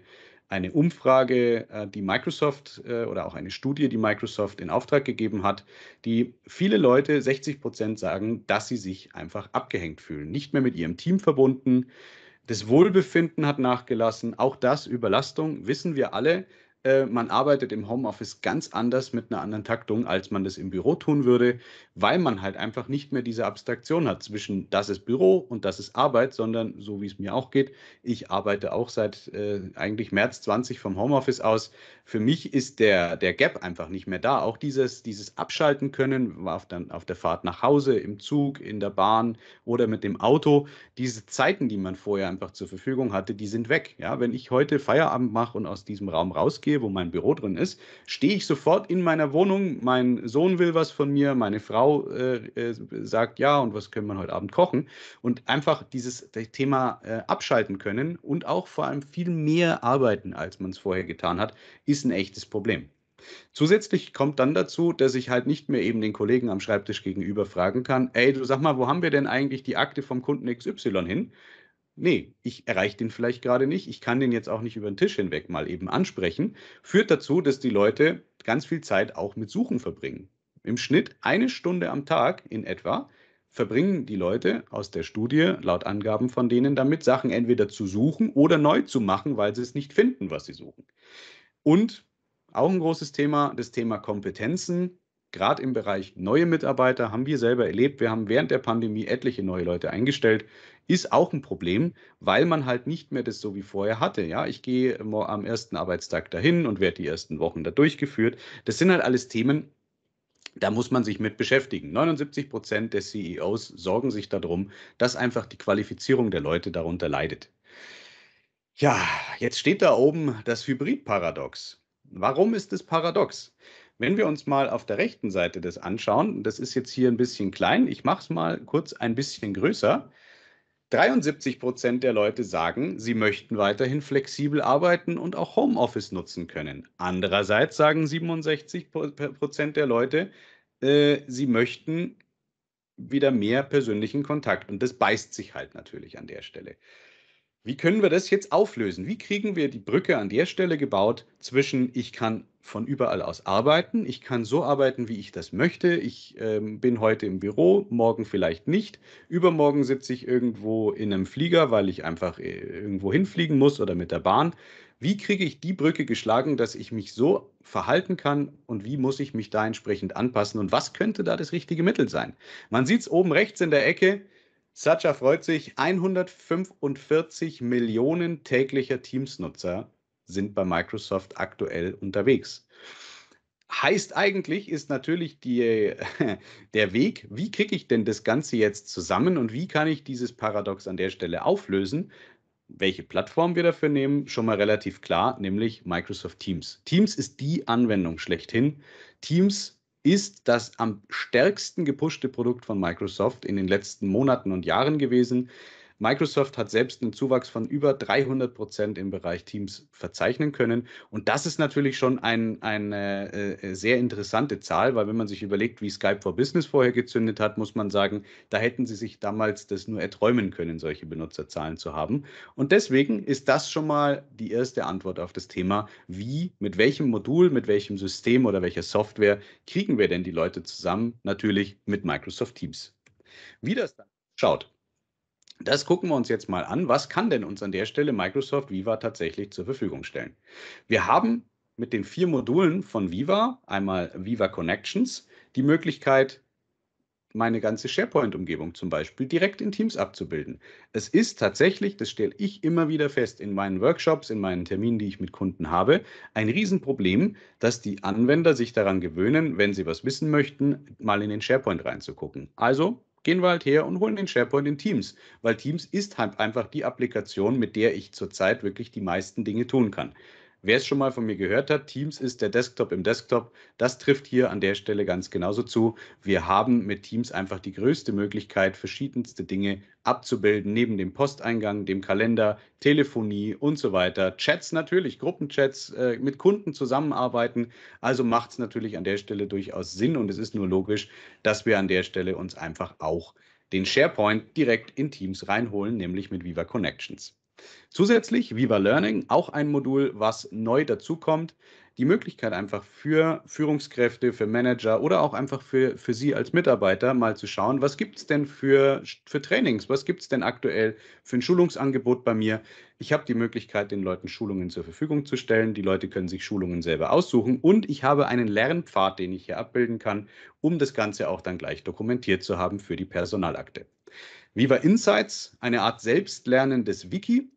eine Umfrage, äh, die Microsoft äh, oder auch eine Studie, die Microsoft in Auftrag gegeben hat, die viele Leute, 60 Prozent, sagen, dass sie sich einfach abgehängt fühlen, nicht mehr mit ihrem Team verbunden. Das Wohlbefinden hat nachgelassen, auch das Überlastung, wissen wir alle, äh, man arbeitet im Homeoffice ganz anders mit einer anderen Taktung, als man das im Büro tun würde, weil man halt einfach nicht mehr diese Abstraktion hat zwischen das ist Büro und das ist Arbeit, sondern so wie es mir auch geht, ich arbeite auch seit äh, eigentlich März 20 vom Homeoffice aus. Für mich ist der, der Gap einfach nicht mehr da. Auch dieses, dieses Abschalten können, auf, dann, auf der Fahrt nach Hause, im Zug, in der Bahn oder mit dem Auto, diese Zeiten, die man vorher einfach zur Verfügung hatte, die sind weg. Ja, wenn ich heute Feierabend mache und aus diesem Raum rausgehe, gehe, wo mein Büro drin ist, stehe ich sofort in meiner Wohnung. Mein Sohn will was von mir, meine Frau äh, äh sagt ja und was können wir heute Abend kochen. Und einfach dieses Thema äh, abschalten können und auch vor allem viel mehr arbeiten, als man es vorher getan hat, ist ein echtes Problem. Zusätzlich kommt dann dazu, dass ich halt nicht mehr eben den Kollegen am Schreibtisch gegenüber fragen kann, ey, du sag mal, wo haben wir denn eigentlich die Akte vom Kunden XY hin? nee, ich erreiche den vielleicht gerade nicht, ich kann den jetzt auch nicht über den Tisch hinweg mal eben ansprechen, führt dazu, dass die Leute ganz viel Zeit auch mit Suchen verbringen. Im Schnitt eine Stunde am Tag in etwa verbringen die Leute aus der Studie laut Angaben von denen damit, Sachen entweder zu suchen oder neu zu machen, weil sie es nicht finden, was sie suchen. Und auch ein großes Thema, das Thema Kompetenzen, gerade im Bereich neue Mitarbeiter haben wir selber erlebt. Wir haben während der Pandemie etliche neue Leute eingestellt. Ist auch ein Problem, weil man halt nicht mehr das so wie vorher hatte. Ja, ich gehe am ersten Arbeitstag dahin und werde die ersten Wochen da durchgeführt. Das sind halt alles Themen, da muss man sich mit beschäftigen. 79 Prozent der CEOs sorgen sich darum, dass einfach die Qualifizierung der Leute darunter leidet. Ja, jetzt steht da oben das Hybridparadox. Warum ist es paradox? Wenn wir uns mal auf der rechten Seite das anschauen, das ist jetzt hier ein bisschen klein, ich mache es mal kurz ein bisschen größer. 73 Prozent der Leute sagen, sie möchten weiterhin flexibel arbeiten und auch Homeoffice nutzen können. Andererseits sagen 67 Prozent der Leute, äh, sie möchten wieder mehr persönlichen Kontakt. Und das beißt sich halt natürlich an der Stelle. Wie können wir das jetzt auflösen? Wie kriegen wir die Brücke an der Stelle gebaut zwischen ich kann von überall aus arbeiten, ich kann so arbeiten, wie ich das möchte, ich ähm, bin heute im Büro, morgen vielleicht nicht, übermorgen sitze ich irgendwo in einem Flieger, weil ich einfach äh, irgendwo hinfliegen muss oder mit der Bahn. Wie kriege ich die Brücke geschlagen, dass ich mich so verhalten kann und wie muss ich mich da entsprechend anpassen und was könnte da das richtige Mittel sein? Man sieht es oben rechts in der Ecke, Sacha freut sich, 145 Millionen täglicher Teams-Nutzer sind bei Microsoft aktuell unterwegs. Heißt eigentlich, ist natürlich die, [laughs] der Weg, wie kriege ich denn das Ganze jetzt zusammen und wie kann ich dieses Paradox an der Stelle auflösen? Welche Plattform wir dafür nehmen, schon mal relativ klar, nämlich Microsoft Teams. Teams ist die Anwendung schlechthin. Teams ist das am stärksten gepushte Produkt von Microsoft in den letzten Monaten und Jahren gewesen. Microsoft hat selbst einen Zuwachs von über 300 Prozent im Bereich Teams verzeichnen können. Und das ist natürlich schon ein, eine äh, äh, sehr interessante Zahl, weil wenn man sich überlegt, wie Skype for Business vorher gezündet hat, muss man sagen, da hätten sie sich damals das nur erträumen können, solche Benutzerzahlen zu haben. Und deswegen ist das schon mal die erste Antwort auf das Thema, wie, mit welchem Modul, mit welchem System oder welcher Software kriegen wir denn die Leute zusammen? Natürlich mit Microsoft Teams. Wie das dann schaut, das gucken wir uns jetzt mal an. Was kann denn uns an der Stelle Microsoft Viva tatsächlich zur Verfügung stellen? Wir haben mit den vier Modulen von Viva, einmal Viva Connections, die Möglichkeit, meine ganze SharePoint-Umgebung zum Beispiel direkt in Teams abzubilden. Es ist tatsächlich, das stelle ich immer wieder fest in meinen Workshops, in meinen Terminen, die ich mit Kunden habe, ein Riesenproblem, dass die Anwender sich daran gewöhnen, wenn sie was wissen möchten, mal in den SharePoint reinzugucken. Also gehen wir halt her und holen den SharePoint in Teams, weil Teams ist halt einfach die Applikation, mit der ich zurzeit wirklich die meisten Dinge tun kann. Wer es schon mal von mir gehört hat, Teams ist der Desktop im Desktop. Das trifft hier an der Stelle ganz genauso zu. Wir haben mit Teams einfach die größte Möglichkeit, verschiedenste Dinge abzubilden, neben dem Posteingang, dem Kalender, Telefonie und so weiter. Chats natürlich, Gruppenchats, äh, mit Kunden zusammenarbeiten. Also macht es natürlich an der Stelle durchaus Sinn und es ist nur logisch, dass wir an der Stelle uns einfach auch den SharePoint direkt in Teams reinholen, nämlich mit Viva Connections. Zusätzlich Viva Learning, auch ein Modul, was neu dazukommt, die Möglichkeit einfach für Führungskräfte, für Manager oder auch einfach für, für Sie als Mitarbeiter mal zu schauen, was gibt es denn für, für Trainings, was gibt es denn aktuell für ein Schulungsangebot bei mir. Ich habe die Möglichkeit, den Leuten Schulungen zur Verfügung zu stellen. Die Leute können sich Schulungen selber aussuchen und ich habe einen Lernpfad, den ich hier abbilden kann, um das Ganze auch dann gleich dokumentiert zu haben für die Personalakte. Viva Insights, eine Art selbstlernendes Wiki,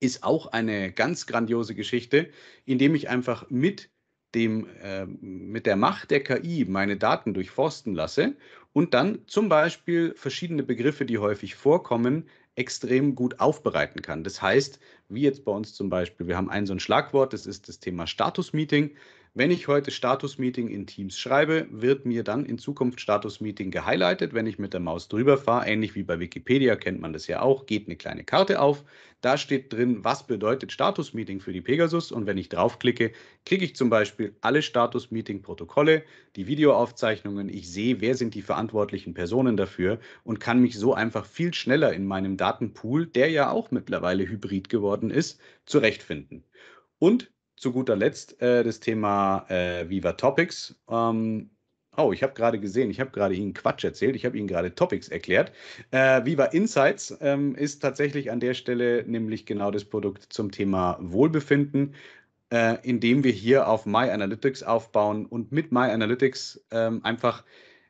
ist auch eine ganz grandiose Geschichte, indem ich einfach mit dem, äh, mit der Macht der KI meine Daten durchforsten lasse und dann zum Beispiel verschiedene Begriffe, die häufig vorkommen, extrem gut aufbereiten kann. Das heißt, wie jetzt bei uns zum Beispiel, wir haben ein so ein Schlagwort, das ist das Thema Status-Meeting. Wenn ich heute Status Meeting in Teams schreibe, wird mir dann in Zukunft Status Meeting gehighlightet. Wenn ich mit der Maus drüber fahre, ähnlich wie bei Wikipedia, kennt man das ja auch, geht eine kleine Karte auf. Da steht drin, was bedeutet Status Meeting für die Pegasus. Und wenn ich draufklicke, kriege ich zum Beispiel alle Status Meeting Protokolle, die Videoaufzeichnungen. Ich sehe, wer sind die verantwortlichen Personen dafür und kann mich so einfach viel schneller in meinem Datenpool, der ja auch mittlerweile hybrid geworden ist, zurechtfinden. Und zu guter Letzt äh, das Thema äh, Viva Topics. Ähm, oh, ich habe gerade gesehen, ich habe gerade Ihnen Quatsch erzählt, ich habe Ihnen gerade Topics erklärt. Äh, Viva Insights ähm, ist tatsächlich an der Stelle nämlich genau das Produkt zum Thema Wohlbefinden, äh, indem wir hier auf My Analytics aufbauen und mit My Analytics ähm, einfach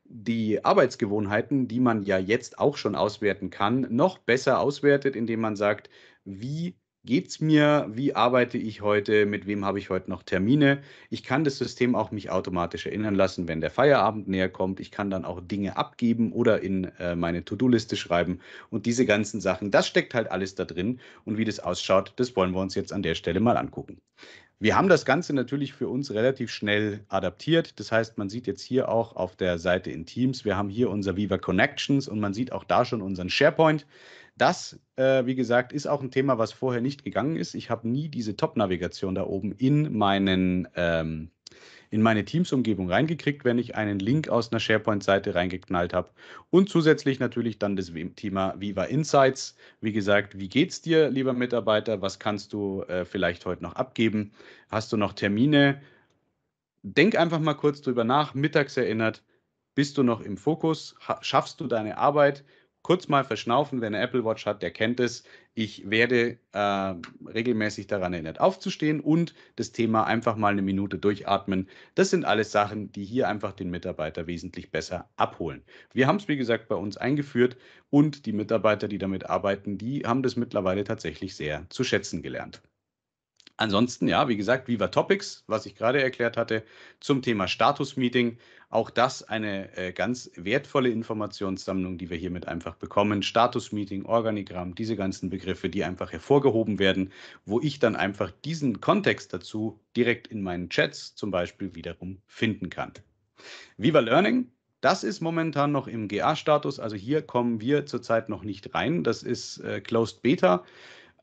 die Arbeitsgewohnheiten, die man ja jetzt auch schon auswerten kann, noch besser auswertet, indem man sagt, wie geht's mir, wie arbeite ich heute, mit wem habe ich heute noch Termine. Ich kann das System auch mich automatisch erinnern lassen, wenn der Feierabend näher kommt. Ich kann dann auch Dinge abgeben oder in äh, meine To-Do-Liste schreiben und diese ganzen Sachen. Das steckt halt alles da drin und wie das ausschaut, das wollen wir uns jetzt an der Stelle mal angucken. Wir haben das Ganze natürlich für uns relativ schnell adaptiert. Das heißt, man sieht jetzt hier auch auf der Seite in Teams, wir haben hier unser Viva Connections und man sieht auch da schon unseren SharePoint. Das, äh, wie gesagt, ist auch ein Thema, was vorher nicht gegangen ist. Ich habe nie diese Top-Navigation da oben in meinen ähm, in meine Teams-Umgebung reingekriegt, wenn ich einen Link aus einer SharePoint-Seite reingeknallt habe. Und zusätzlich natürlich dann das Thema Viva Insights. Wie gesagt, wie geht's dir, lieber Mitarbeiter? Was kannst du äh, vielleicht heute noch abgeben? Hast du noch Termine? Denk einfach mal kurz drüber nach, mittags erinnert. Bist du noch im Fokus? schaffst du deine Arbeit? kurz mal verschnaufen, wer eine Apple Watch hat, der kennt es. Ich werde äh, regelmäßig daran erinnert, aufzustehen und das Thema einfach mal eine Minute durchatmen. Das sind alles Sachen, die hier einfach den Mitarbeiter wesentlich besser abholen. Wir haben es, wie gesagt, bei uns eingeführt und die Mitarbeiter, die damit arbeiten, die haben das mittlerweile tatsächlich sehr zu schätzen gelernt. Ansonsten, ja, wie gesagt, Viva Topics, was ich gerade erklärt hatte, zum Thema Status-Meeting. Auch das eine äh, ganz wertvolle Informationssammlung, die wir hiermit einfach bekommen. Status-Meeting, Organigramm, diese ganzen Begriffe, die einfach hervorgehoben werden, wo ich dann einfach diesen Kontext dazu direkt in meinen Chats zum Beispiel wiederum finden kann. Viva Learning, das ist momentan noch im GA-Status, also hier kommen wir zurzeit noch nicht rein. Das ist äh, Closed Beta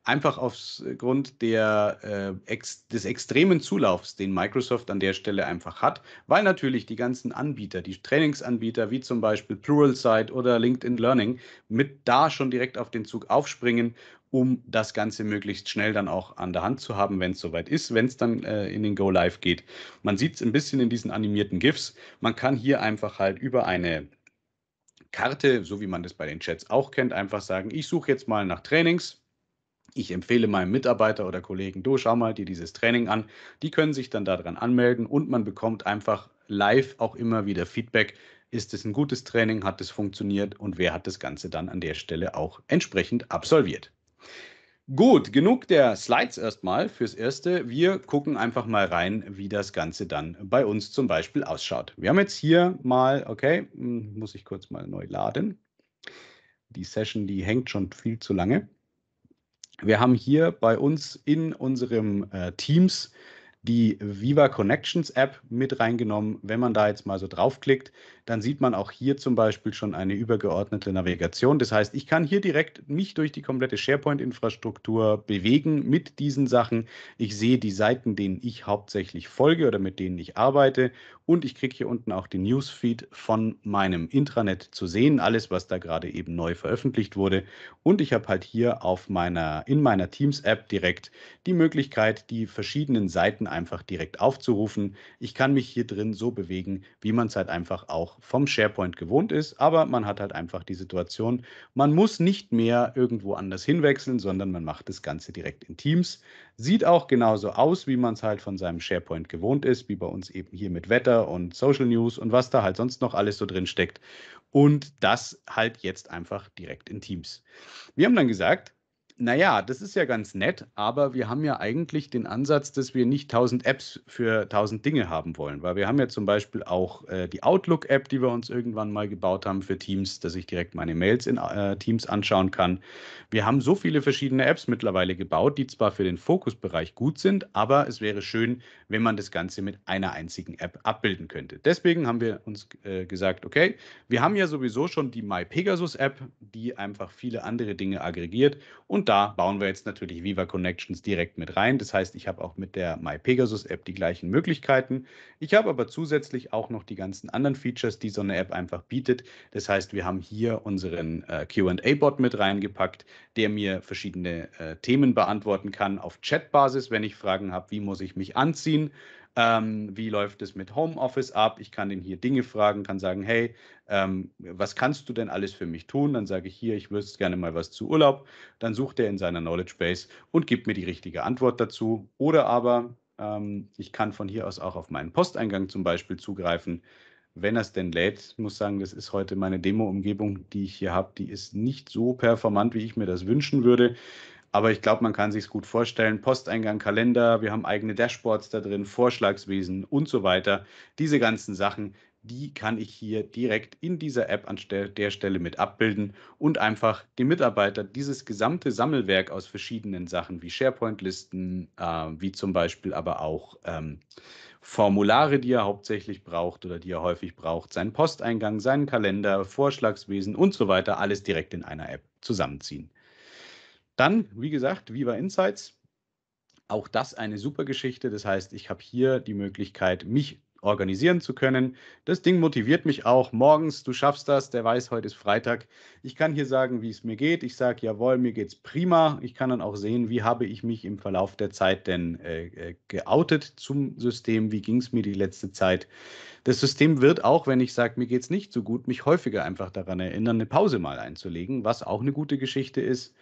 einfach aufgrund der, äh, ex, des extremen Zulaufs, den Microsoft an der Stelle einfach hat, weil natürlich die ganzen Anbieter, die Trainingsanbieter wie zum Beispiel Pluralsight oder LinkedIn Learning mit da schon direkt auf den Zug aufspringen, um das Ganze möglichst schnell dann auch an der Hand zu haben, wenn es soweit ist, wenn es dann äh, in den Go Live geht. Man sieht es ein bisschen in diesen animierten GIFs. Man kann hier einfach halt über eine Karte, so wie man das bei den Chats auch kennt, einfach sagen, ich suche jetzt mal nach Trainings ich empfehle meinem Mitarbeiter oder Kollegen, du schau mal dir dieses Training an. Die können sich dann daran anmelden und man bekommt einfach live auch immer wieder Feedback. Ist es ein gutes Training? Hat es funktioniert? Und wer hat das Ganze dann an der Stelle auch entsprechend absolviert? Gut, genug der Slides erstmal fürs Erste. Wir gucken einfach mal rein, wie das Ganze dann bei uns zum Beispiel ausschaut. Wir haben jetzt hier mal, okay, hm, muss ich kurz mal neu laden. Die Session, die hängt schon viel zu lange. Wir haben hier bei uns in unserem äh, Teams die Viva Connections App mit reingenommen. Wenn man da jetzt mal so draufklickt, dann sieht man auch hier zum Beispiel schon eine übergeordnete Navigation. Das heißt, ich kann hier direkt mich durch die komplette SharePoint-Infrastruktur bewegen mit diesen Sachen. Ich sehe die Seiten, denen ich hauptsächlich folge oder mit denen ich arbeite und ich kriege hier unten auch den Newsfeed von meinem Intranet zu sehen, alles, was da gerade eben neu veröffentlicht wurde. Und ich habe halt hier auf meiner, in meiner Teams-App direkt die Möglichkeit, die verschiedenen Seiten einfach direkt aufzurufen. Ich kann mich hier drin so bewegen, wie man es halt einfach auch vom SharePoint gewohnt ist. Aber man hat halt einfach die Situation, man muss nicht mehr irgendwo anders hinwechseln, sondern man macht das Ganze direkt in Teams. Sieht auch genauso aus, wie man es halt von seinem SharePoint gewohnt ist, wie bei uns eben hier mit Wetter und Social News und was da halt sonst noch alles so drin steckt. Und das halt jetzt einfach direkt in Teams. Wir haben dann gesagt, naja, das ist ja ganz nett, aber wir haben ja eigentlich den Ansatz, dass wir nicht 1000 Apps für 1000 Dinge haben wollen, weil wir haben ja zum Beispiel auch äh, die Outlook-App, die wir uns irgendwann mal gebaut haben für Teams, dass ich direkt meine Mails in äh, Teams anschauen kann. Wir haben so viele verschiedene Apps mittlerweile gebaut, die zwar für den Fokusbereich gut sind, aber es wäre schön, wenn man das Ganze mit einer einzigen App abbilden könnte. Deswegen haben wir uns äh, gesagt, okay, wir haben ja sowieso schon die mypegasus App, die einfach viele andere Dinge aggregiert und da bauen wir jetzt natürlich Viva Connections direkt mit rein. Das heißt, ich habe auch mit der My Pegasus App die gleichen Möglichkeiten. Ich habe aber zusätzlich auch noch die ganzen anderen Features, die so eine App einfach bietet. Das heißt, wir haben hier unseren äh, QA-Bot mit reingepackt, der mir verschiedene äh, Themen beantworten kann auf Chatbasis, wenn ich Fragen habe, wie muss ich mich anziehen, ähm, wie läuft es mit Homeoffice ab? Ich kann ihn hier Dinge fragen, kann sagen, hey, ähm, was kannst du denn alles für mich tun? Dann sage ich hier, ich wüsste gerne mal was zu Urlaub. Dann sucht er in seiner Knowledge Base und gibt mir die richtige Antwort dazu. Oder aber ähm, ich kann von hier aus auch auf meinen Posteingang zum Beispiel zugreifen. Wenn er es denn lädt, ich muss sagen, das ist heute meine Demo-Umgebung, die ich hier habe. Die ist nicht so performant, wie ich mir das wünschen würde. Aber ich glaube, man kann sich es gut vorstellen. Posteingang, Kalender, wir haben eigene Dashboards da drin, Vorschlagswesen und so weiter. Diese ganzen Sachen, die kann ich hier direkt in dieser App an der Stelle mit abbilden und einfach dem Mitarbeiter dieses gesamte Sammelwerk aus verschiedenen Sachen wie SharePoint-Listen, äh, wie zum Beispiel aber auch ähm, Formulare, die er hauptsächlich braucht oder die er häufig braucht, seinen Posteingang, seinen Kalender, Vorschlagswesen und so weiter, alles direkt in einer App zusammenziehen. Dann, wie gesagt, Viva Insights. Auch das eine super Geschichte. Das heißt, ich habe hier die Möglichkeit, mich organisieren zu können. Das Ding motiviert mich auch. Morgens, du schaffst das, der weiß, heute ist Freitag. Ich kann hier sagen, wie es mir geht. Ich sage, jawohl, mir geht es prima. Ich kann dann auch sehen, wie habe ich mich im Verlauf der Zeit denn äh, äh geoutet zum System, wie ging es mir die letzte Zeit. Das System wird auch, wenn ich sage, mir geht es nicht so gut, mich häufiger einfach daran erinnern, eine Pause mal einzulegen, was auch eine gute Geschichte ist.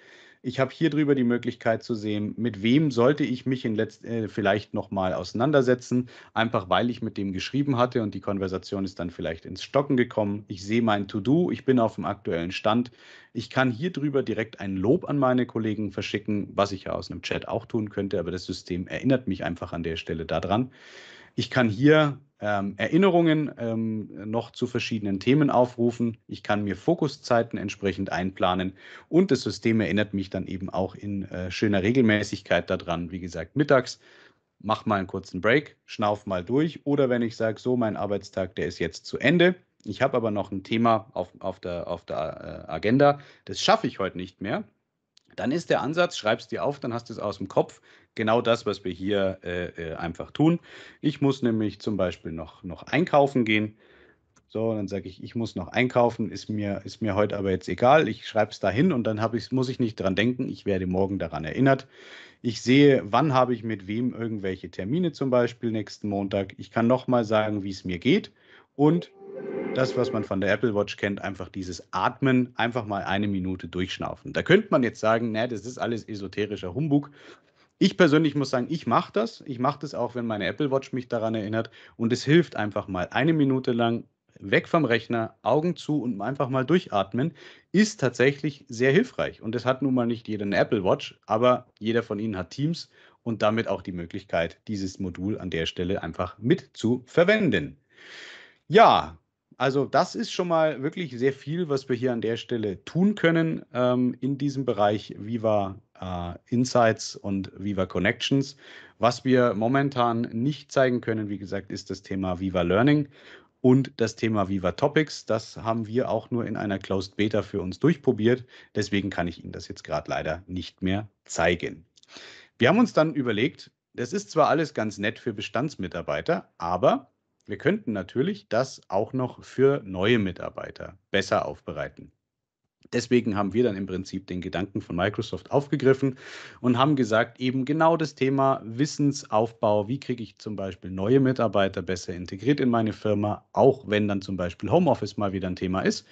Ich habe hier drüber die Möglichkeit zu sehen, mit wem sollte ich mich in letzt, äh, vielleicht nochmal auseinandersetzen, einfach weil ich mit dem geschrieben hatte und die Konversation ist dann vielleicht ins Stocken gekommen. Ich sehe mein To-Do, ich bin auf dem aktuellen Stand. Ich kann hier drüber direkt ein Lob an meine Kollegen verschicken, was ich ja aus einem Chat auch tun könnte, aber das System erinnert mich einfach an der Stelle daran. Ich kann hier ähm, Erinnerungen ähm, noch zu verschiedenen Themen aufrufen. Ich kann mir Fokuszeiten entsprechend einplanen und das System erinnert mich dann eben auch in äh, schöner Regelmäßigkeit daran. Wie gesagt, mittags mach mal einen kurzen Break, schnauf mal durch oder wenn ich sage, so mein Arbeitstag, der ist jetzt zu Ende. Ich habe aber noch ein Thema auf, auf der, auf der äh, Agenda. Das schaffe ich heute nicht mehr. Dann ist der Ansatz, schreibst dir auf, dann hast du es aus dem Kopf, genau das, was wir hier äh, äh, einfach tun. Ich muss nämlich zum Beispiel noch, noch einkaufen gehen. So, dann sage ich, ich muss noch einkaufen, ist mir, ist mir heute aber jetzt egal. Ich schreibe es dahin und dann ich, muss ich nicht dran denken. Ich werde morgen daran erinnert. Ich sehe, wann habe ich mit wem irgendwelche Termine, zum Beispiel nächsten Montag. Ich kann nochmal sagen, wie es mir geht. Und das, was man von der Apple Watch kennt, einfach dieses Atmen, einfach mal eine Minute durchschnaufen. Da könnte man jetzt sagen, na, das ist alles esoterischer Humbug ich persönlich muss sagen, ich mache das. Ich mache das auch, wenn meine Apple Watch mich daran erinnert. Und es hilft einfach mal eine Minute lang weg vom Rechner, Augen zu und einfach mal durchatmen, ist tatsächlich sehr hilfreich. Und das hat nun mal nicht jeder eine Apple Watch, aber jeder von Ihnen hat Teams und damit auch die Möglichkeit, dieses Modul an der Stelle einfach mit zu verwenden. Ja, also das ist schon mal wirklich sehr viel, was wir hier an der Stelle tun können ähm, in diesem Bereich Viva Uh, Insights und Viva Connections. Was wir momentan nicht zeigen können, wie gesagt, ist das Thema Viva Learning und das Thema Viva Topics. Das haben wir auch nur in einer Closed Beta für uns durchprobiert. Deswegen kann ich Ihnen das jetzt gerade leider nicht mehr zeigen. Wir haben uns dann überlegt, das ist zwar alles ganz nett für Bestandsmitarbeiter, aber wir könnten natürlich das auch noch für neue Mitarbeiter besser aufbereiten. Deswegen haben wir dann im Prinzip den Gedanken von Microsoft aufgegriffen und haben gesagt, eben genau das Thema Wissensaufbau, wie kriege ich zum Beispiel neue Mitarbeiter besser integriert in meine Firma, auch wenn dann zum Beispiel Homeoffice mal wieder ein Thema ist.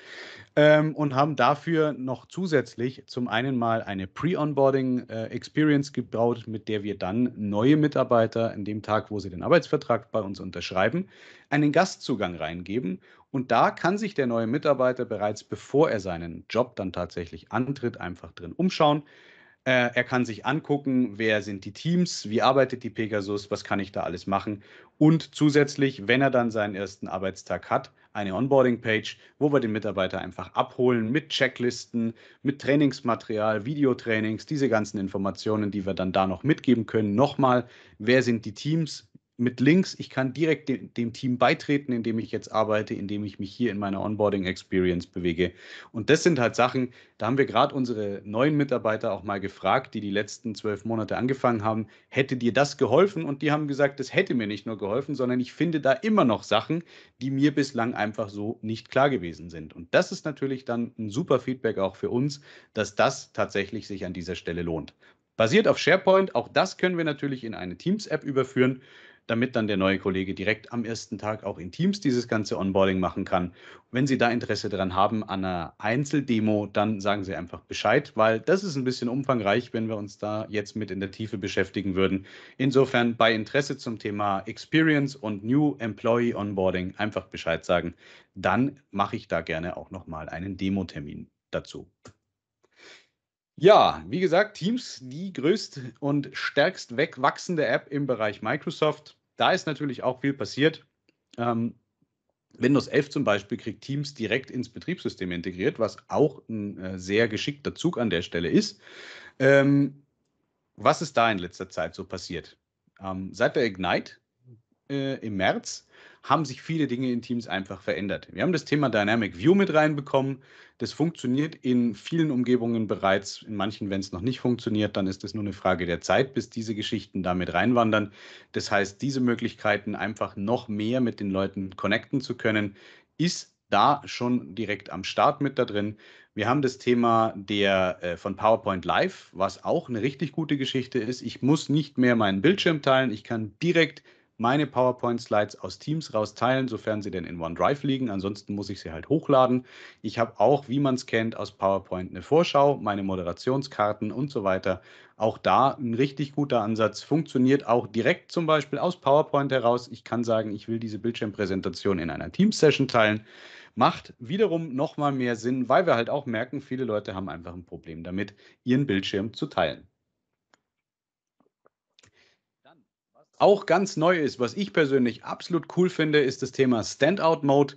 Ähm, und haben dafür noch zusätzlich zum einen mal eine Pre-Onboarding-Experience äh, gebaut, mit der wir dann neue Mitarbeiter an dem Tag, wo sie den Arbeitsvertrag bei uns unterschreiben, einen Gastzugang reingeben und da kann sich der neue Mitarbeiter bereits, bevor er seinen Job dann tatsächlich antritt, einfach drin umschauen. Äh, er kann sich angucken, wer sind die Teams, wie arbeitet die Pegasus, was kann ich da alles machen. Und zusätzlich, wenn er dann seinen ersten Arbeitstag hat, eine Onboarding-Page, wo wir den Mitarbeiter einfach abholen mit Checklisten, mit Trainingsmaterial, Videotrainings, diese ganzen Informationen, die wir dann da noch mitgeben können. Nochmal, wer sind die Teams, mit Links, ich kann direkt de dem Team beitreten, in dem ich jetzt arbeite, indem ich mich hier in meiner Onboarding-Experience bewege. Und das sind halt Sachen, da haben wir gerade unsere neuen Mitarbeiter auch mal gefragt, die die letzten zwölf Monate angefangen haben, hätte dir das geholfen? Und die haben gesagt, das hätte mir nicht nur geholfen, sondern ich finde da immer noch Sachen, die mir bislang einfach so nicht klar gewesen sind. Und das ist natürlich dann ein super Feedback auch für uns, dass das tatsächlich sich an dieser Stelle lohnt. Basiert auf SharePoint, auch das können wir natürlich in eine Teams-App überführen damit dann der neue Kollege direkt am ersten Tag auch in Teams dieses ganze Onboarding machen kann. wenn Sie da Interesse daran haben an einer Einzeldemo, dann sagen Sie einfach Bescheid, weil das ist ein bisschen umfangreich, wenn wir uns da jetzt mit in der Tiefe beschäftigen würden. Insofern bei Interesse zum Thema Experience und New Employee Onboarding einfach Bescheid sagen. Dann mache ich da gerne auch nochmal einen Demo-Termin dazu. Ja, wie gesagt, Teams, die größte und stärkst wegwachsende App im Bereich Microsoft. Da ist natürlich auch viel passiert. Ähm, Windows 11 zum Beispiel kriegt Teams direkt ins Betriebssystem integriert, was auch ein äh, sehr geschickter Zug an der Stelle ist. Ähm, was ist da in letzter Zeit so passiert? Ähm, seit der Ignite äh, im März haben sich viele Dinge in Teams einfach verändert. Wir haben das Thema Dynamic View mit reinbekommen. Das funktioniert in vielen Umgebungen bereits. In manchen, wenn es noch nicht funktioniert, dann ist es nur eine Frage der Zeit, bis diese Geschichten damit reinwandern. Das heißt, diese Möglichkeiten einfach noch mehr mit den Leuten connecten zu können, ist da schon direkt am Start mit da drin. Wir haben das Thema der äh, von PowerPoint Live, was auch eine richtig gute Geschichte ist. Ich muss nicht mehr meinen Bildschirm teilen. Ich kann direkt meine PowerPoint-Slides aus Teams raus teilen, sofern sie denn in OneDrive liegen. Ansonsten muss ich sie halt hochladen. Ich habe auch, wie man es kennt, aus PowerPoint eine Vorschau, meine Moderationskarten und so weiter. Auch da ein richtig guter Ansatz. Funktioniert auch direkt zum Beispiel aus PowerPoint heraus. Ich kann sagen, ich will diese Bildschirmpräsentation in einer Teams-Session teilen. Macht wiederum nochmal mehr Sinn, weil wir halt auch merken, viele Leute haben einfach ein Problem damit, ihren Bildschirm zu teilen. auch ganz neu ist, was ich persönlich absolut cool finde, ist das Thema Standout-Mode.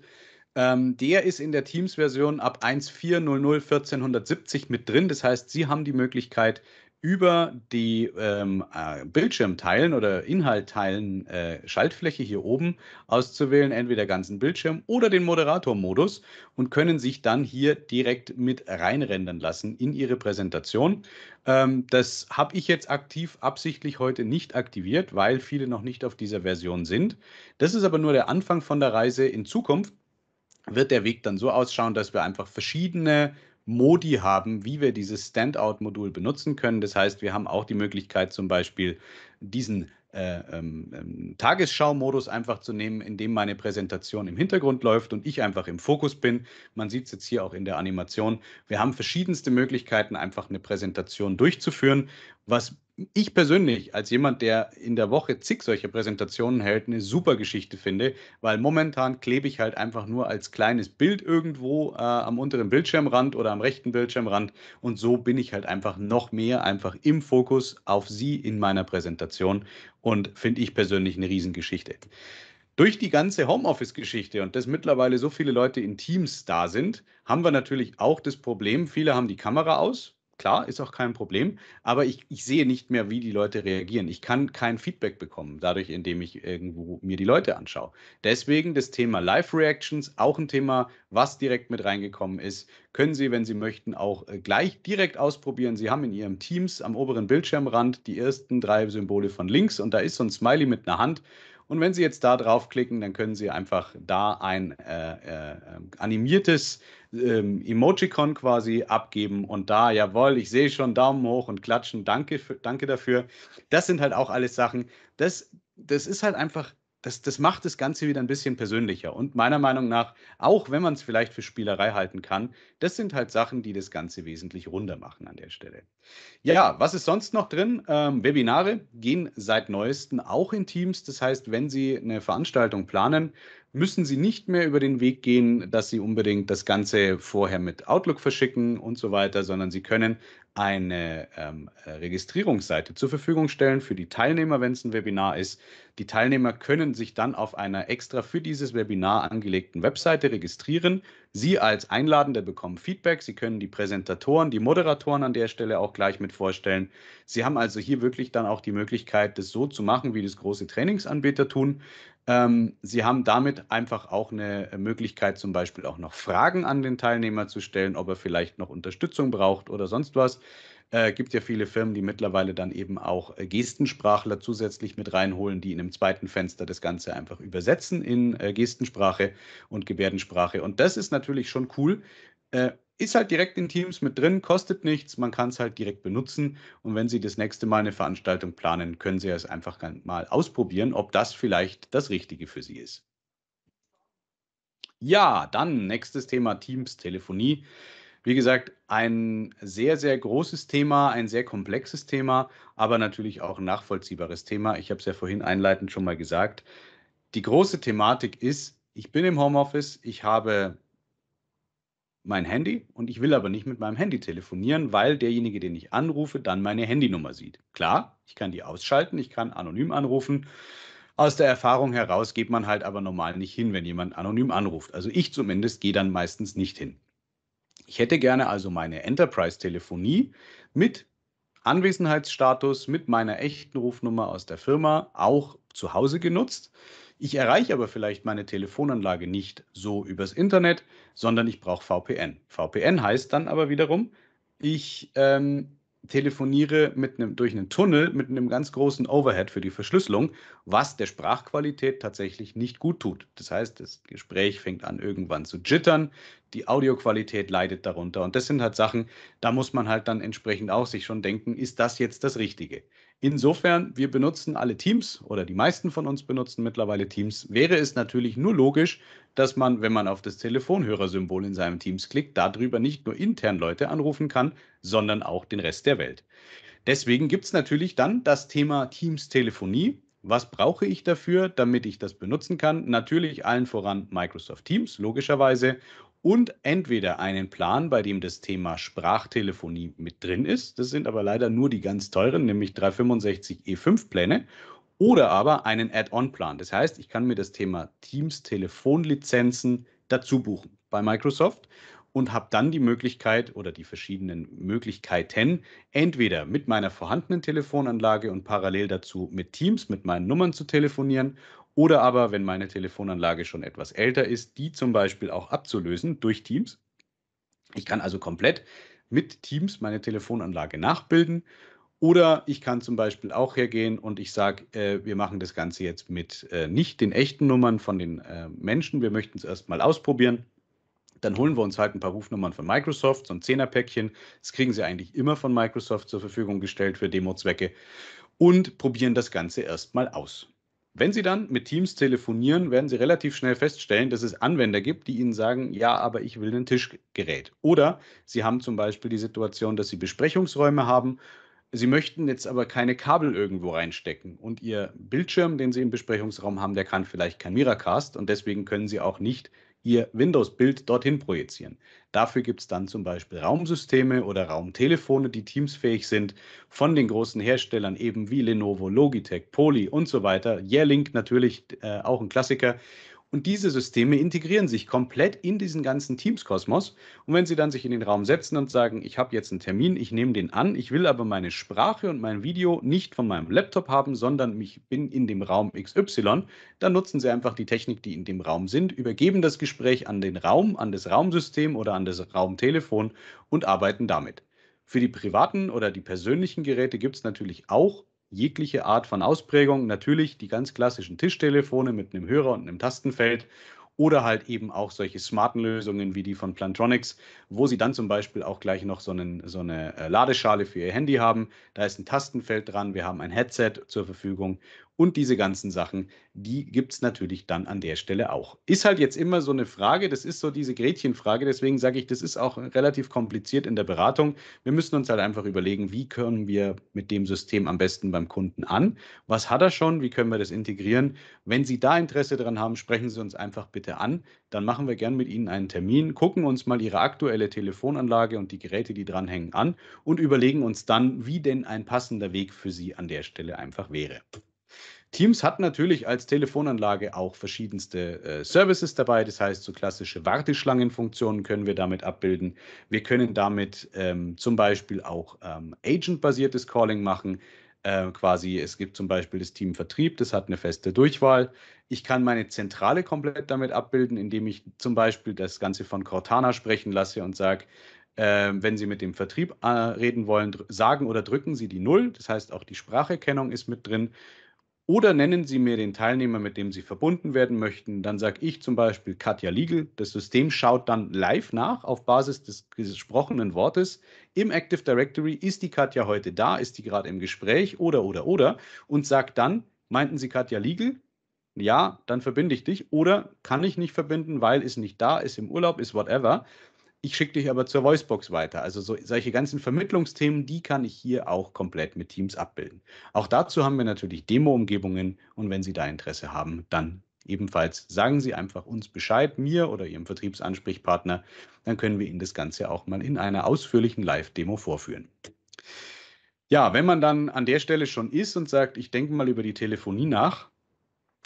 Ähm, der ist in der Teams-Version ab 1.4.00 1470 mit drin. Das heißt, Sie haben die Möglichkeit, über die ähm, äh, Bildschirmteilen oder Inhaltteilen äh, Schaltfläche hier oben auszuwählen, entweder ganzen Bildschirm oder den Moderatormodus und können sich dann hier direkt mit reinrendern lassen in Ihre Präsentation. Ähm, das habe ich jetzt aktiv absichtlich heute nicht aktiviert, weil viele noch nicht auf dieser Version sind. Das ist aber nur der Anfang von der Reise in Zukunft wird der Weg dann so ausschauen, dass wir einfach verschiedene Modi haben, wie wir dieses Standout-Modul benutzen können. Das heißt, wir haben auch die Möglichkeit, zum Beispiel diesen äh, ähm, ähm Tagesschau-Modus einfach zu nehmen, in dem meine Präsentation im Hintergrund läuft und ich einfach im Fokus bin. Man sieht es jetzt hier auch in der Animation. Wir haben verschiedenste Möglichkeiten, einfach eine Präsentation durchzuführen, was ich persönlich als jemand, der in der Woche zig solche Präsentationen hält, eine super Geschichte finde, weil momentan klebe ich halt einfach nur als kleines Bild irgendwo äh, am unteren Bildschirmrand oder am rechten Bildschirmrand und so bin ich halt einfach noch mehr einfach im Fokus auf Sie in meiner Präsentation und finde ich persönlich eine Riesengeschichte. Durch die ganze Homeoffice-Geschichte und dass mittlerweile so viele Leute in Teams da sind, haben wir natürlich auch das Problem, viele haben die Kamera aus, Klar, ist auch kein Problem, aber ich, ich sehe nicht mehr, wie die Leute reagieren. Ich kann kein Feedback bekommen, dadurch, indem ich irgendwo mir die Leute anschaue. Deswegen das Thema Live-Reactions, auch ein Thema, was direkt mit reingekommen ist. Können Sie, wenn Sie möchten, auch äh, gleich direkt ausprobieren. Sie haben in Ihrem Teams am oberen Bildschirmrand die ersten drei Symbole von links und da ist so ein Smiley mit einer Hand und wenn Sie jetzt da draufklicken, dann können Sie einfach da ein äh, äh, animiertes ähm, Emojicon quasi abgeben und da, jawohl, ich sehe schon Daumen hoch und klatschen, danke, für, danke dafür. Das sind halt auch alles Sachen, das, das ist halt einfach das, das macht das Ganze wieder ein bisschen persönlicher. Und meiner Meinung nach, auch wenn man es vielleicht für Spielerei halten kann, das sind halt Sachen, die das Ganze wesentlich runder machen an der Stelle. Ja, ja was ist sonst noch drin? Ähm, Webinare gehen seit neuestem auch in Teams. Das heißt, wenn Sie eine Veranstaltung planen, müssen Sie nicht mehr über den Weg gehen, dass Sie unbedingt das Ganze vorher mit Outlook verschicken und so weiter, sondern Sie können eine ähm, äh, Registrierungsseite zur Verfügung stellen für die Teilnehmer, wenn es ein Webinar ist. Die Teilnehmer können sich dann auf einer extra für dieses Webinar angelegten Webseite registrieren. Sie als Einladende bekommen Feedback. Sie können die Präsentatoren, die Moderatoren an der Stelle auch gleich mit vorstellen. Sie haben also hier wirklich dann auch die Möglichkeit, das so zu machen, wie das große Trainingsanbieter tun. Ähm, Sie haben damit einfach auch eine äh, Möglichkeit, zum Beispiel auch noch Fragen an den Teilnehmer zu stellen, ob er vielleicht noch Unterstützung braucht oder sonst was. Äh, gibt ja viele Firmen, die mittlerweile dann eben auch äh, Gestensprachler zusätzlich mit reinholen, die in einem zweiten Fenster das Ganze einfach übersetzen in äh, Gestensprache und Gebärdensprache. Und das ist natürlich schon cool, äh, ist halt direkt in Teams mit drin, kostet nichts, man kann es halt direkt benutzen. Und wenn Sie das nächste Mal eine Veranstaltung planen, können Sie es einfach mal ausprobieren, ob das vielleicht das Richtige für Sie ist. Ja, dann nächstes Thema Teams, Telefonie. Wie gesagt, ein sehr, sehr großes Thema, ein sehr komplexes Thema, aber natürlich auch ein nachvollziehbares Thema. Ich habe es ja vorhin einleitend schon mal gesagt. Die große Thematik ist, ich bin im Homeoffice, ich habe mein Handy und ich will aber nicht mit meinem Handy telefonieren, weil derjenige, den ich anrufe, dann meine Handynummer sieht. Klar, ich kann die ausschalten, ich kann anonym anrufen. Aus der Erfahrung heraus geht man halt aber normal nicht hin, wenn jemand anonym anruft. Also ich zumindest gehe dann meistens nicht hin. Ich hätte gerne also meine Enterprise-Telefonie mit Anwesenheitsstatus, mit meiner echten Rufnummer aus der Firma auch zu Hause genutzt ich erreiche aber vielleicht meine Telefonanlage nicht so übers Internet, sondern ich brauche VPN. VPN heißt dann aber wiederum, ich ähm, telefoniere mit einem, durch einen Tunnel mit einem ganz großen Overhead für die Verschlüsselung, was der Sprachqualität tatsächlich nicht gut tut. Das heißt, das Gespräch fängt an irgendwann zu jittern, die Audioqualität leidet darunter und das sind halt Sachen, da muss man halt dann entsprechend auch sich schon denken, ist das jetzt das Richtige? Insofern, wir benutzen alle Teams oder die meisten von uns benutzen mittlerweile Teams. Wäre es natürlich nur logisch, dass man, wenn man auf das Telefonhörersymbol in seinem Teams klickt, darüber nicht nur intern Leute anrufen kann, sondern auch den Rest der Welt. Deswegen gibt es natürlich dann das Thema Teams-Telefonie. Was brauche ich dafür, damit ich das benutzen kann? Natürlich allen voran Microsoft Teams, logischerweise, und entweder einen Plan, bei dem das Thema Sprachtelefonie mit drin ist. Das sind aber leider nur die ganz teuren, nämlich 365 E5 Pläne. Oder aber einen Add-on-Plan. Das heißt, ich kann mir das Thema Teams Telefonlizenzen dazu buchen bei Microsoft und habe dann die Möglichkeit oder die verschiedenen Möglichkeiten, entweder mit meiner vorhandenen Telefonanlage und parallel dazu mit Teams, mit meinen Nummern zu telefonieren oder aber, wenn meine Telefonanlage schon etwas älter ist, die zum Beispiel auch abzulösen durch Teams. Ich kann also komplett mit Teams meine Telefonanlage nachbilden. Oder ich kann zum Beispiel auch hergehen und ich sage, äh, wir machen das Ganze jetzt mit äh, nicht den echten Nummern von den äh, Menschen. Wir möchten es erstmal ausprobieren. Dann holen wir uns halt ein paar Rufnummern von Microsoft, so ein Zehnerpäckchen. Das kriegen sie eigentlich immer von Microsoft zur Verfügung gestellt für Demozwecke und probieren das Ganze erstmal aus. Wenn Sie dann mit Teams telefonieren, werden Sie relativ schnell feststellen, dass es Anwender gibt, die Ihnen sagen, ja, aber ich will ein Tischgerät. Oder Sie haben zum Beispiel die Situation, dass Sie Besprechungsräume haben. Sie möchten jetzt aber keine Kabel irgendwo reinstecken und Ihr Bildschirm, den Sie im Besprechungsraum haben, der kann vielleicht kein Miracast und deswegen können Sie auch nicht ihr Windows-Bild dorthin projizieren. Dafür gibt es dann zum Beispiel Raumsysteme oder Raumtelefone, die teamsfähig sind, von den großen Herstellern eben wie Lenovo, Logitech, Poly und so weiter. Yearlink natürlich äh, auch ein Klassiker. Und diese Systeme integrieren sich komplett in diesen ganzen Teams-Kosmos. Und wenn Sie dann sich in den Raum setzen und sagen, ich habe jetzt einen Termin, ich nehme den an, ich will aber meine Sprache und mein Video nicht von meinem Laptop haben, sondern ich bin in dem Raum XY, dann nutzen Sie einfach die Technik, die in dem Raum sind, übergeben das Gespräch an den Raum, an das Raumsystem oder an das Raumtelefon und arbeiten damit. Für die privaten oder die persönlichen Geräte gibt es natürlich auch jegliche Art von Ausprägung. Natürlich die ganz klassischen Tischtelefone mit einem Hörer und einem Tastenfeld oder halt eben auch solche smarten Lösungen wie die von Plantronics, wo sie dann zum Beispiel auch gleich noch so, einen, so eine äh, Ladeschale für ihr Handy haben. Da ist ein Tastenfeld dran, wir haben ein Headset zur Verfügung und diese ganzen Sachen, die gibt es natürlich dann an der Stelle auch. Ist halt jetzt immer so eine Frage, das ist so diese Gretchenfrage, deswegen sage ich, das ist auch relativ kompliziert in der Beratung. Wir müssen uns halt einfach überlegen, wie können wir mit dem System am besten beim Kunden an? Was hat er schon? Wie können wir das integrieren? Wenn Sie da Interesse daran haben, sprechen Sie uns einfach bitte an. Dann machen wir gern mit Ihnen einen Termin, gucken uns mal Ihre aktuelle Telefonanlage und die Geräte, die dranhängen, an und überlegen uns dann, wie denn ein passender Weg für Sie an der Stelle einfach wäre. Teams hat natürlich als Telefonanlage auch verschiedenste äh, Services dabei. Das heißt, so klassische Warteschlangenfunktionen können wir damit abbilden. Wir können damit ähm, zum Beispiel auch ähm, agent-basiertes Calling machen. Äh, quasi, es gibt zum Beispiel das Team Vertrieb, das hat eine feste Durchwahl. Ich kann meine Zentrale komplett damit abbilden, indem ich zum Beispiel das Ganze von Cortana sprechen lasse und sage, ähm, wenn Sie mit dem Vertrieb äh, reden wollen, sagen oder drücken Sie die Null. Das heißt, auch die Spracherkennung ist mit drin. Oder nennen Sie mir den Teilnehmer, mit dem Sie verbunden werden möchten. Dann sage ich zum Beispiel Katja Liegel. Das System schaut dann live nach auf Basis des gesprochenen Wortes. Im Active Directory ist die Katja heute da, ist die gerade im Gespräch oder oder oder und sagt dann, meinten Sie Katja Liegel? Ja, dann verbinde ich dich oder kann ich nicht verbinden, weil ist nicht da, ist im Urlaub, ist whatever ich schicke dich aber zur Voicebox weiter. Also so, solche ganzen Vermittlungsthemen, die kann ich hier auch komplett mit Teams abbilden. Auch dazu haben wir natürlich Demo-Umgebungen und wenn Sie da Interesse haben, dann ebenfalls sagen Sie einfach uns Bescheid, mir oder Ihrem Vertriebsansprechpartner, dann können wir Ihnen das Ganze auch mal in einer ausführlichen Live-Demo vorführen. Ja, wenn man dann an der Stelle schon ist und sagt, ich denke mal über die Telefonie nach,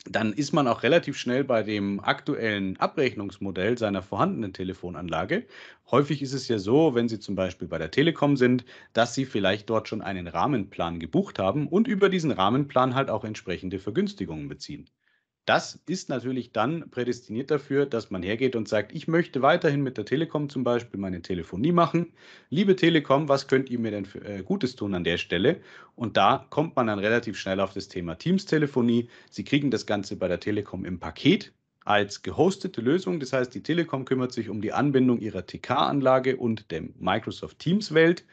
dann ist man auch relativ schnell bei dem aktuellen Abrechnungsmodell seiner vorhandenen Telefonanlage. Häufig ist es ja so, wenn Sie zum Beispiel bei der Telekom sind, dass Sie vielleicht dort schon einen Rahmenplan gebucht haben und über diesen Rahmenplan halt auch entsprechende Vergünstigungen beziehen. Das ist natürlich dann prädestiniert dafür, dass man hergeht und sagt, ich möchte weiterhin mit der Telekom zum Beispiel meine Telefonie machen. Liebe Telekom, was könnt ihr mir denn für, äh, Gutes tun an der Stelle? Und da kommt man dann relativ schnell auf das Thema Teams-Telefonie. Sie kriegen das Ganze bei der Telekom im Paket als gehostete Lösung. Das heißt, die Telekom kümmert sich um die Anbindung ihrer TK-Anlage und der Microsoft Teams-Welt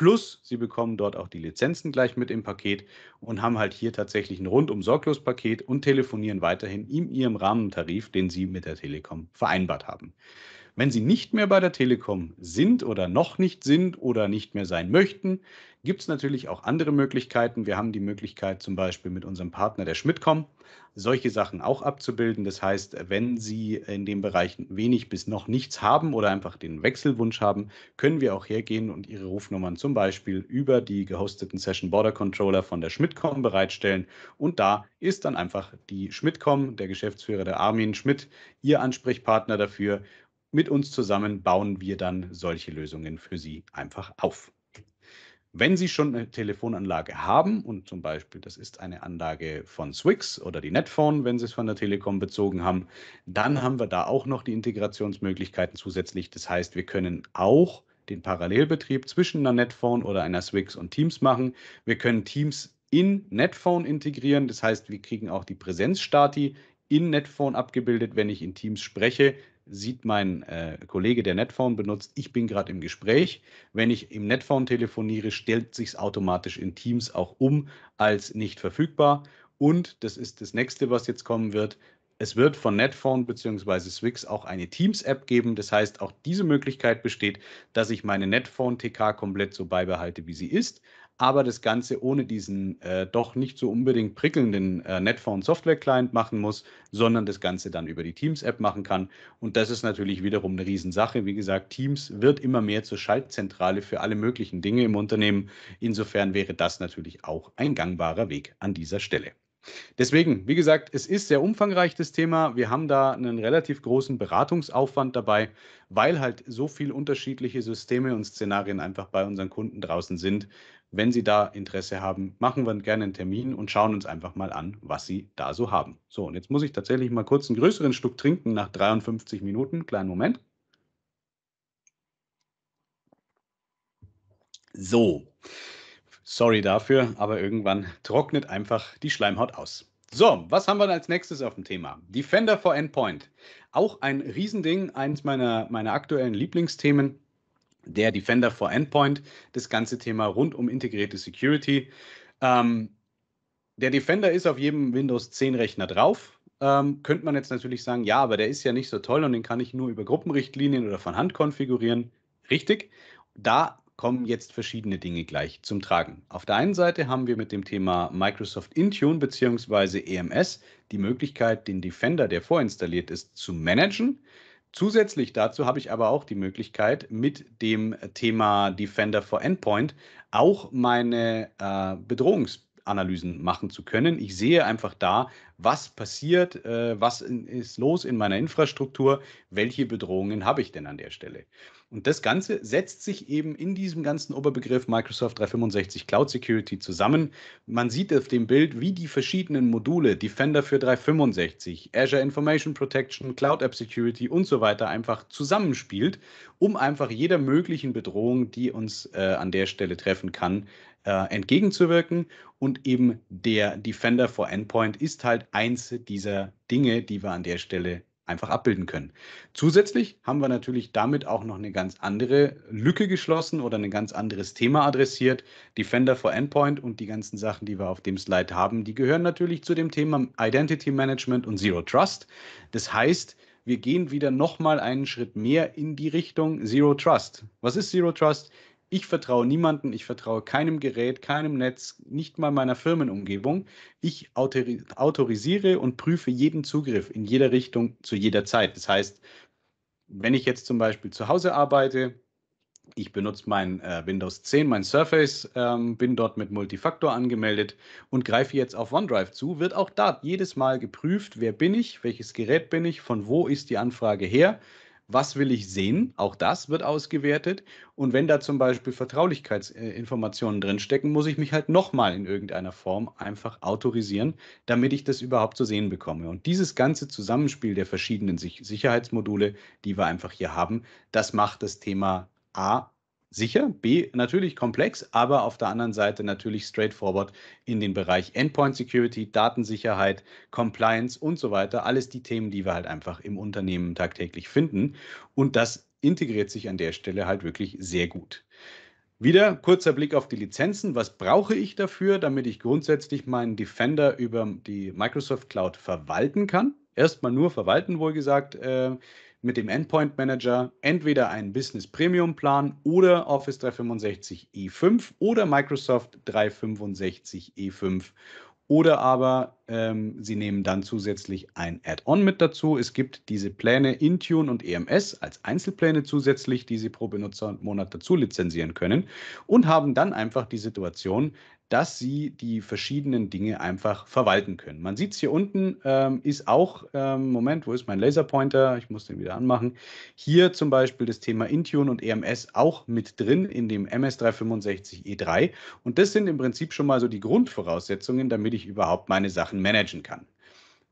Plus, sie bekommen dort auch die Lizenzen gleich mit im Paket und haben halt hier tatsächlich ein rundum sorglos Paket und telefonieren weiterhin in ihrem Rahmentarif, den sie mit der Telekom vereinbart haben. Wenn Sie nicht mehr bei der Telekom sind oder noch nicht sind oder nicht mehr sein möchten, gibt es natürlich auch andere Möglichkeiten. Wir haben die Möglichkeit zum Beispiel mit unserem Partner der Schmidtcom solche Sachen auch abzubilden. Das heißt, wenn Sie in dem Bereich wenig bis noch nichts haben oder einfach den Wechselwunsch haben, können wir auch hergehen und Ihre Rufnummern zum Beispiel über die gehosteten Session Border Controller von der Schmidtcom bereitstellen. Und da ist dann einfach die Schmidtcom, der Geschäftsführer der Armin Schmidt, Ihr Ansprechpartner dafür, mit uns zusammen bauen wir dann solche Lösungen für Sie einfach auf. Wenn Sie schon eine Telefonanlage haben und zum Beispiel das ist eine Anlage von Swix oder die Netphone, wenn Sie es von der Telekom bezogen haben, dann haben wir da auch noch die Integrationsmöglichkeiten zusätzlich. Das heißt, wir können auch den Parallelbetrieb zwischen einer Netphone oder einer Swix und Teams machen. Wir können Teams in Netphone integrieren. Das heißt, wir kriegen auch die Präsenzstati in Netphone abgebildet, wenn ich in Teams spreche sieht mein äh, Kollege, der Netphone benutzt, ich bin gerade im Gespräch. Wenn ich im Netphone telefoniere, stellt sich es automatisch in Teams auch um als nicht verfügbar. Und das ist das nächste, was jetzt kommen wird. Es wird von Netphone bzw. Swix auch eine Teams-App geben. Das heißt, auch diese Möglichkeit besteht, dass ich meine Netphone-TK komplett so beibehalte, wie sie ist, aber das Ganze ohne diesen äh, doch nicht so unbedingt prickelnden äh, NetPhone Software Client machen muss, sondern das Ganze dann über die Teams App machen kann. Und das ist natürlich wiederum eine Riesensache. Wie gesagt, Teams wird immer mehr zur Schaltzentrale für alle möglichen Dinge im Unternehmen. Insofern wäre das natürlich auch ein gangbarer Weg an dieser Stelle. Deswegen, wie gesagt, es ist sehr umfangreich das Thema. Wir haben da einen relativ großen Beratungsaufwand dabei, weil halt so viele unterschiedliche Systeme und Szenarien einfach bei unseren Kunden draußen sind. Wenn Sie da Interesse haben, machen wir gerne einen Termin und schauen uns einfach mal an, was Sie da so haben. So, und jetzt muss ich tatsächlich mal kurz einen größeren Schluck trinken nach 53 Minuten. Kleinen Moment. So, sorry dafür, aber irgendwann trocknet einfach die Schleimhaut aus. So, was haben wir als nächstes auf dem Thema? Defender for Endpoint. Auch ein Riesending, eines meiner, meiner aktuellen Lieblingsthemen der Defender for Endpoint, das ganze Thema rund um integrierte Security. Ähm, der Defender ist auf jedem Windows 10 Rechner drauf. Ähm, könnte man jetzt natürlich sagen, ja, aber der ist ja nicht so toll und den kann ich nur über Gruppenrichtlinien oder von Hand konfigurieren. Richtig. Da kommen jetzt verschiedene Dinge gleich zum Tragen. Auf der einen Seite haben wir mit dem Thema Microsoft Intune bzw. EMS die Möglichkeit, den Defender, der vorinstalliert ist, zu managen. Zusätzlich dazu habe ich aber auch die Möglichkeit, mit dem Thema Defender for Endpoint auch meine äh, Bedrohungsanalysen machen zu können. Ich sehe einfach da, was passiert, äh, was in, ist los in meiner Infrastruktur, welche Bedrohungen habe ich denn an der Stelle. Und das Ganze setzt sich eben in diesem ganzen Oberbegriff Microsoft 365 Cloud Security zusammen. Man sieht auf dem Bild, wie die verschiedenen Module Defender für 365, Azure Information Protection, Cloud App Security und so weiter einfach zusammenspielt, um einfach jeder möglichen Bedrohung, die uns äh, an der Stelle treffen kann, äh, entgegenzuwirken. Und eben der Defender for Endpoint ist halt eins dieser Dinge, die wir an der Stelle einfach abbilden können. Zusätzlich haben wir natürlich damit auch noch eine ganz andere Lücke geschlossen oder ein ganz anderes Thema adressiert. Defender for Endpoint und die ganzen Sachen, die wir auf dem Slide haben, die gehören natürlich zu dem Thema Identity Management und Zero Trust. Das heißt, wir gehen wieder nochmal einen Schritt mehr in die Richtung Zero Trust. Was ist Zero Trust? Ich vertraue niemandem, ich vertraue keinem Gerät, keinem Netz, nicht mal meiner Firmenumgebung. Ich autorisiere und prüfe jeden Zugriff in jeder Richtung zu jeder Zeit. Das heißt, wenn ich jetzt zum Beispiel zu Hause arbeite, ich benutze mein äh, Windows 10, mein Surface, ähm, bin dort mit Multifaktor angemeldet und greife jetzt auf OneDrive zu, wird auch da jedes Mal geprüft, wer bin ich, welches Gerät bin ich, von wo ist die Anfrage her was will ich sehen? Auch das wird ausgewertet. Und wenn da zum Beispiel Vertraulichkeitsinformationen drinstecken, muss ich mich halt nochmal in irgendeiner Form einfach autorisieren, damit ich das überhaupt zu sehen bekomme. Und dieses ganze Zusammenspiel der verschiedenen Sicherheitsmodule, die wir einfach hier haben, das macht das Thema A sicher, B natürlich komplex, aber auf der anderen Seite natürlich straightforward in den Bereich Endpoint Security, Datensicherheit, Compliance und so weiter. Alles die Themen, die wir halt einfach im Unternehmen tagtäglich finden. Und das integriert sich an der Stelle halt wirklich sehr gut. Wieder kurzer Blick auf die Lizenzen. Was brauche ich dafür, damit ich grundsätzlich meinen Defender über die Microsoft Cloud verwalten kann? Erstmal nur verwalten, wohlgesagt. Äh, mit dem Endpoint Manager entweder einen Business Premium Plan oder Office 365 E5 oder Microsoft 365 E5 oder aber ähm, Sie nehmen dann zusätzlich ein Add-on mit dazu. Es gibt diese Pläne Intune und EMS als Einzelpläne zusätzlich, die Sie pro Benutzer und Monat dazu lizenzieren können und haben dann einfach die Situation, dass sie die verschiedenen Dinge einfach verwalten können. Man sieht es hier unten, ähm, ist auch, ähm, Moment, wo ist mein Laserpointer? Ich muss den wieder anmachen. Hier zum Beispiel das Thema Intune und EMS auch mit drin in dem MS365 E3. Und das sind im Prinzip schon mal so die Grundvoraussetzungen, damit ich überhaupt meine Sachen managen kann.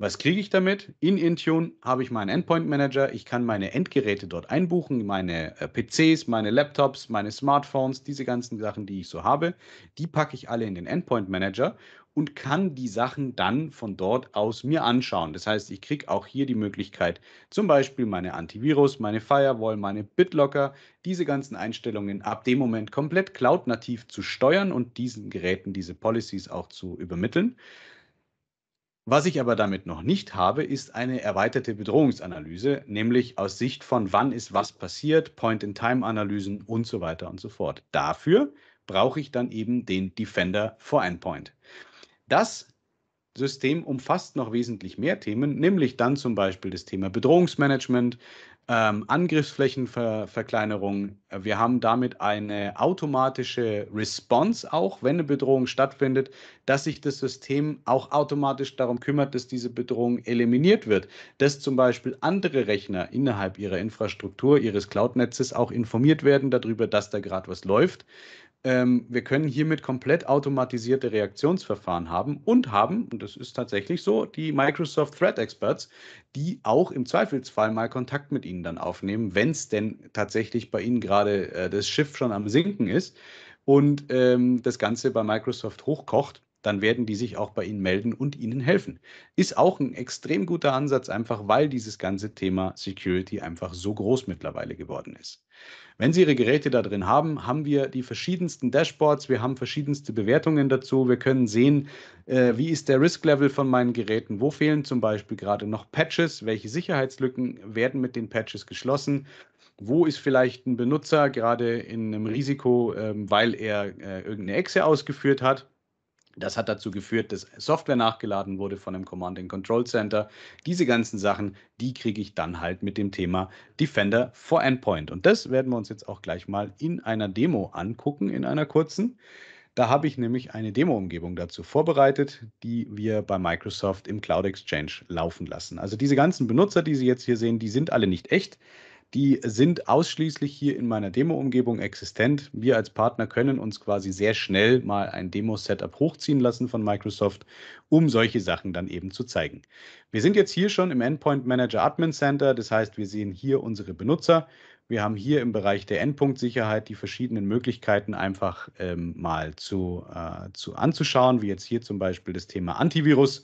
Was kriege ich damit? In Intune habe ich meinen Endpoint Manager. Ich kann meine Endgeräte dort einbuchen, meine äh, PCs, meine Laptops, meine Smartphones, diese ganzen Sachen, die ich so habe. Die packe ich alle in den Endpoint Manager und kann die Sachen dann von dort aus mir anschauen. Das heißt, ich kriege auch hier die Möglichkeit, zum Beispiel meine Antivirus, meine Firewall, meine BitLocker, diese ganzen Einstellungen ab dem Moment komplett cloud-nativ zu steuern und diesen Geräten diese Policies auch zu übermitteln. Was ich aber damit noch nicht habe, ist eine erweiterte Bedrohungsanalyse, nämlich aus Sicht von wann ist was passiert, Point-in-Time-Analysen und so weiter und so fort. Dafür brauche ich dann eben den Defender for Endpoint. Das System umfasst noch wesentlich mehr Themen, nämlich dann zum Beispiel das Thema Bedrohungsmanagement, ähm, Angriffsflächenverkleinerung. Wir haben damit eine automatische Response auch, wenn eine Bedrohung stattfindet, dass sich das System auch automatisch darum kümmert, dass diese Bedrohung eliminiert wird, dass zum Beispiel andere Rechner innerhalb ihrer Infrastruktur, ihres Cloud-Netzes auch informiert werden darüber, dass da gerade was läuft ähm, wir können hiermit komplett automatisierte Reaktionsverfahren haben und haben, und das ist tatsächlich so, die Microsoft Threat Experts, die auch im Zweifelsfall mal Kontakt mit Ihnen dann aufnehmen, wenn es denn tatsächlich bei Ihnen gerade äh, das Schiff schon am Sinken ist und ähm, das Ganze bei Microsoft hochkocht dann werden die sich auch bei Ihnen melden und Ihnen helfen. Ist auch ein extrem guter Ansatz, einfach weil dieses ganze Thema Security einfach so groß mittlerweile geworden ist. Wenn Sie Ihre Geräte da drin haben, haben wir die verschiedensten Dashboards, wir haben verschiedenste Bewertungen dazu. Wir können sehen, äh, wie ist der Risk-Level von meinen Geräten, wo fehlen zum Beispiel gerade noch Patches, welche Sicherheitslücken werden mit den Patches geschlossen wo ist vielleicht ein Benutzer gerade in einem Risiko, ähm, weil er äh, irgendeine Exe ausgeführt hat. Das hat dazu geführt, dass Software nachgeladen wurde von einem Command and Control Center. Diese ganzen Sachen, die kriege ich dann halt mit dem Thema Defender for Endpoint. Und das werden wir uns jetzt auch gleich mal in einer Demo angucken, in einer kurzen. Da habe ich nämlich eine Demo-Umgebung dazu vorbereitet, die wir bei Microsoft im Cloud Exchange laufen lassen. Also diese ganzen Benutzer, die Sie jetzt hier sehen, die sind alle nicht echt. Die sind ausschließlich hier in meiner Demo-Umgebung existent. Wir als Partner können uns quasi sehr schnell mal ein Demo-Setup hochziehen lassen von Microsoft, um solche Sachen dann eben zu zeigen. Wir sind jetzt hier schon im Endpoint Manager Admin Center. Das heißt, wir sehen hier unsere Benutzer. Wir haben hier im Bereich der Endpunktsicherheit die verschiedenen Möglichkeiten einfach ähm, mal zu, äh, zu anzuschauen, wie jetzt hier zum Beispiel das Thema Antivirus.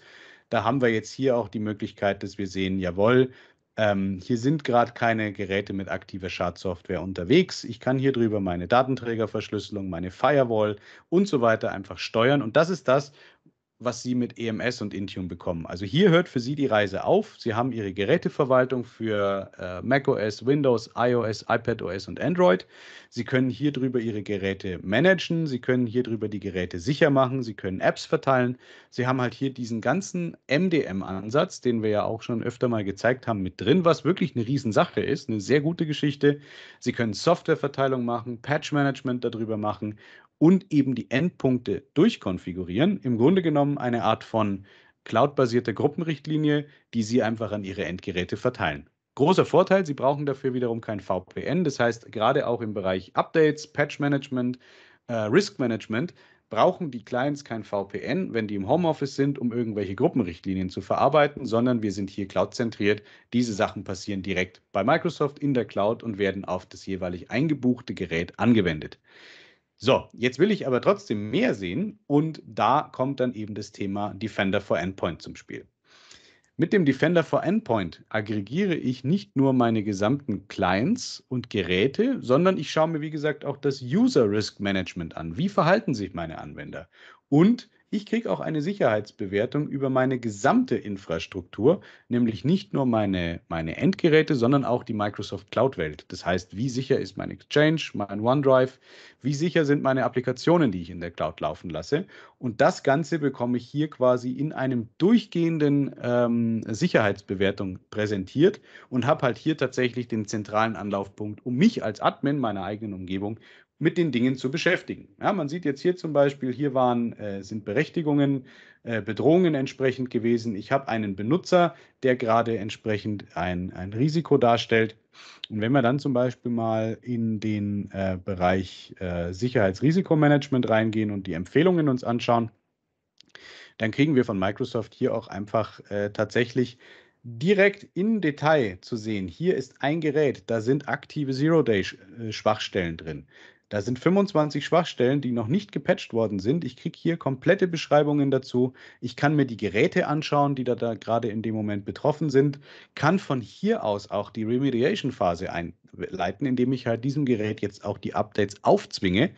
Da haben wir jetzt hier auch die Möglichkeit, dass wir sehen, jawohl, ähm, hier sind gerade keine Geräte mit aktiver Schadsoftware unterwegs. Ich kann hier drüber meine Datenträgerverschlüsselung, meine Firewall und so weiter einfach steuern. Und das ist das, was Sie mit EMS und Intune bekommen. Also hier hört für Sie die Reise auf. Sie haben Ihre Geräteverwaltung für äh, macOS, Windows, iOS, iPadOS und Android. Sie können hier drüber Ihre Geräte managen. Sie können hier drüber die Geräte sicher machen. Sie können Apps verteilen. Sie haben halt hier diesen ganzen MDM-Ansatz, den wir ja auch schon öfter mal gezeigt haben, mit drin, was wirklich eine Riesensache ist. Eine sehr gute Geschichte. Sie können Softwareverteilung machen, Patch-Management darüber machen und eben die Endpunkte durchkonfigurieren. Im Grunde genommen eine Art von cloud-basierter Gruppenrichtlinie, die Sie einfach an Ihre Endgeräte verteilen. Großer Vorteil, Sie brauchen dafür wiederum kein VPN. Das heißt, gerade auch im Bereich Updates, Patch Management, äh, Risk Management brauchen die Clients kein VPN, wenn die im Homeoffice sind, um irgendwelche Gruppenrichtlinien zu verarbeiten, sondern wir sind hier cloud-zentriert. Diese Sachen passieren direkt bei Microsoft in der Cloud und werden auf das jeweilig eingebuchte Gerät angewendet. So, jetzt will ich aber trotzdem mehr sehen und da kommt dann eben das Thema Defender for Endpoint zum Spiel. Mit dem Defender for Endpoint aggregiere ich nicht nur meine gesamten Clients und Geräte, sondern ich schaue mir, wie gesagt, auch das User Risk Management an. Wie verhalten sich meine Anwender? Und ich kriege auch eine Sicherheitsbewertung über meine gesamte Infrastruktur, nämlich nicht nur meine, meine Endgeräte, sondern auch die Microsoft Cloud-Welt. Das heißt, wie sicher ist mein Exchange, mein OneDrive, wie sicher sind meine Applikationen, die ich in der Cloud laufen lasse. Und das Ganze bekomme ich hier quasi in einem durchgehenden ähm, Sicherheitsbewertung präsentiert und habe halt hier tatsächlich den zentralen Anlaufpunkt, um mich als Admin meiner eigenen Umgebung mit den Dingen zu beschäftigen. Ja, man sieht jetzt hier zum Beispiel, hier waren, äh, sind Berechtigungen, äh, Bedrohungen entsprechend gewesen. Ich habe einen Benutzer, der gerade entsprechend ein, ein Risiko darstellt. Und wenn wir dann zum Beispiel mal in den äh, Bereich äh, Sicherheitsrisikomanagement reingehen und die Empfehlungen uns anschauen, dann kriegen wir von Microsoft hier auch einfach äh, tatsächlich direkt im Detail zu sehen, hier ist ein Gerät, da sind aktive Zero-Day-Schwachstellen äh, drin. Da sind 25 Schwachstellen, die noch nicht gepatcht worden sind. Ich kriege hier komplette Beschreibungen dazu. Ich kann mir die Geräte anschauen, die da, da gerade in dem Moment betroffen sind, kann von hier aus auch die Remediation-Phase einleiten, indem ich halt diesem Gerät jetzt auch die Updates aufzwinge,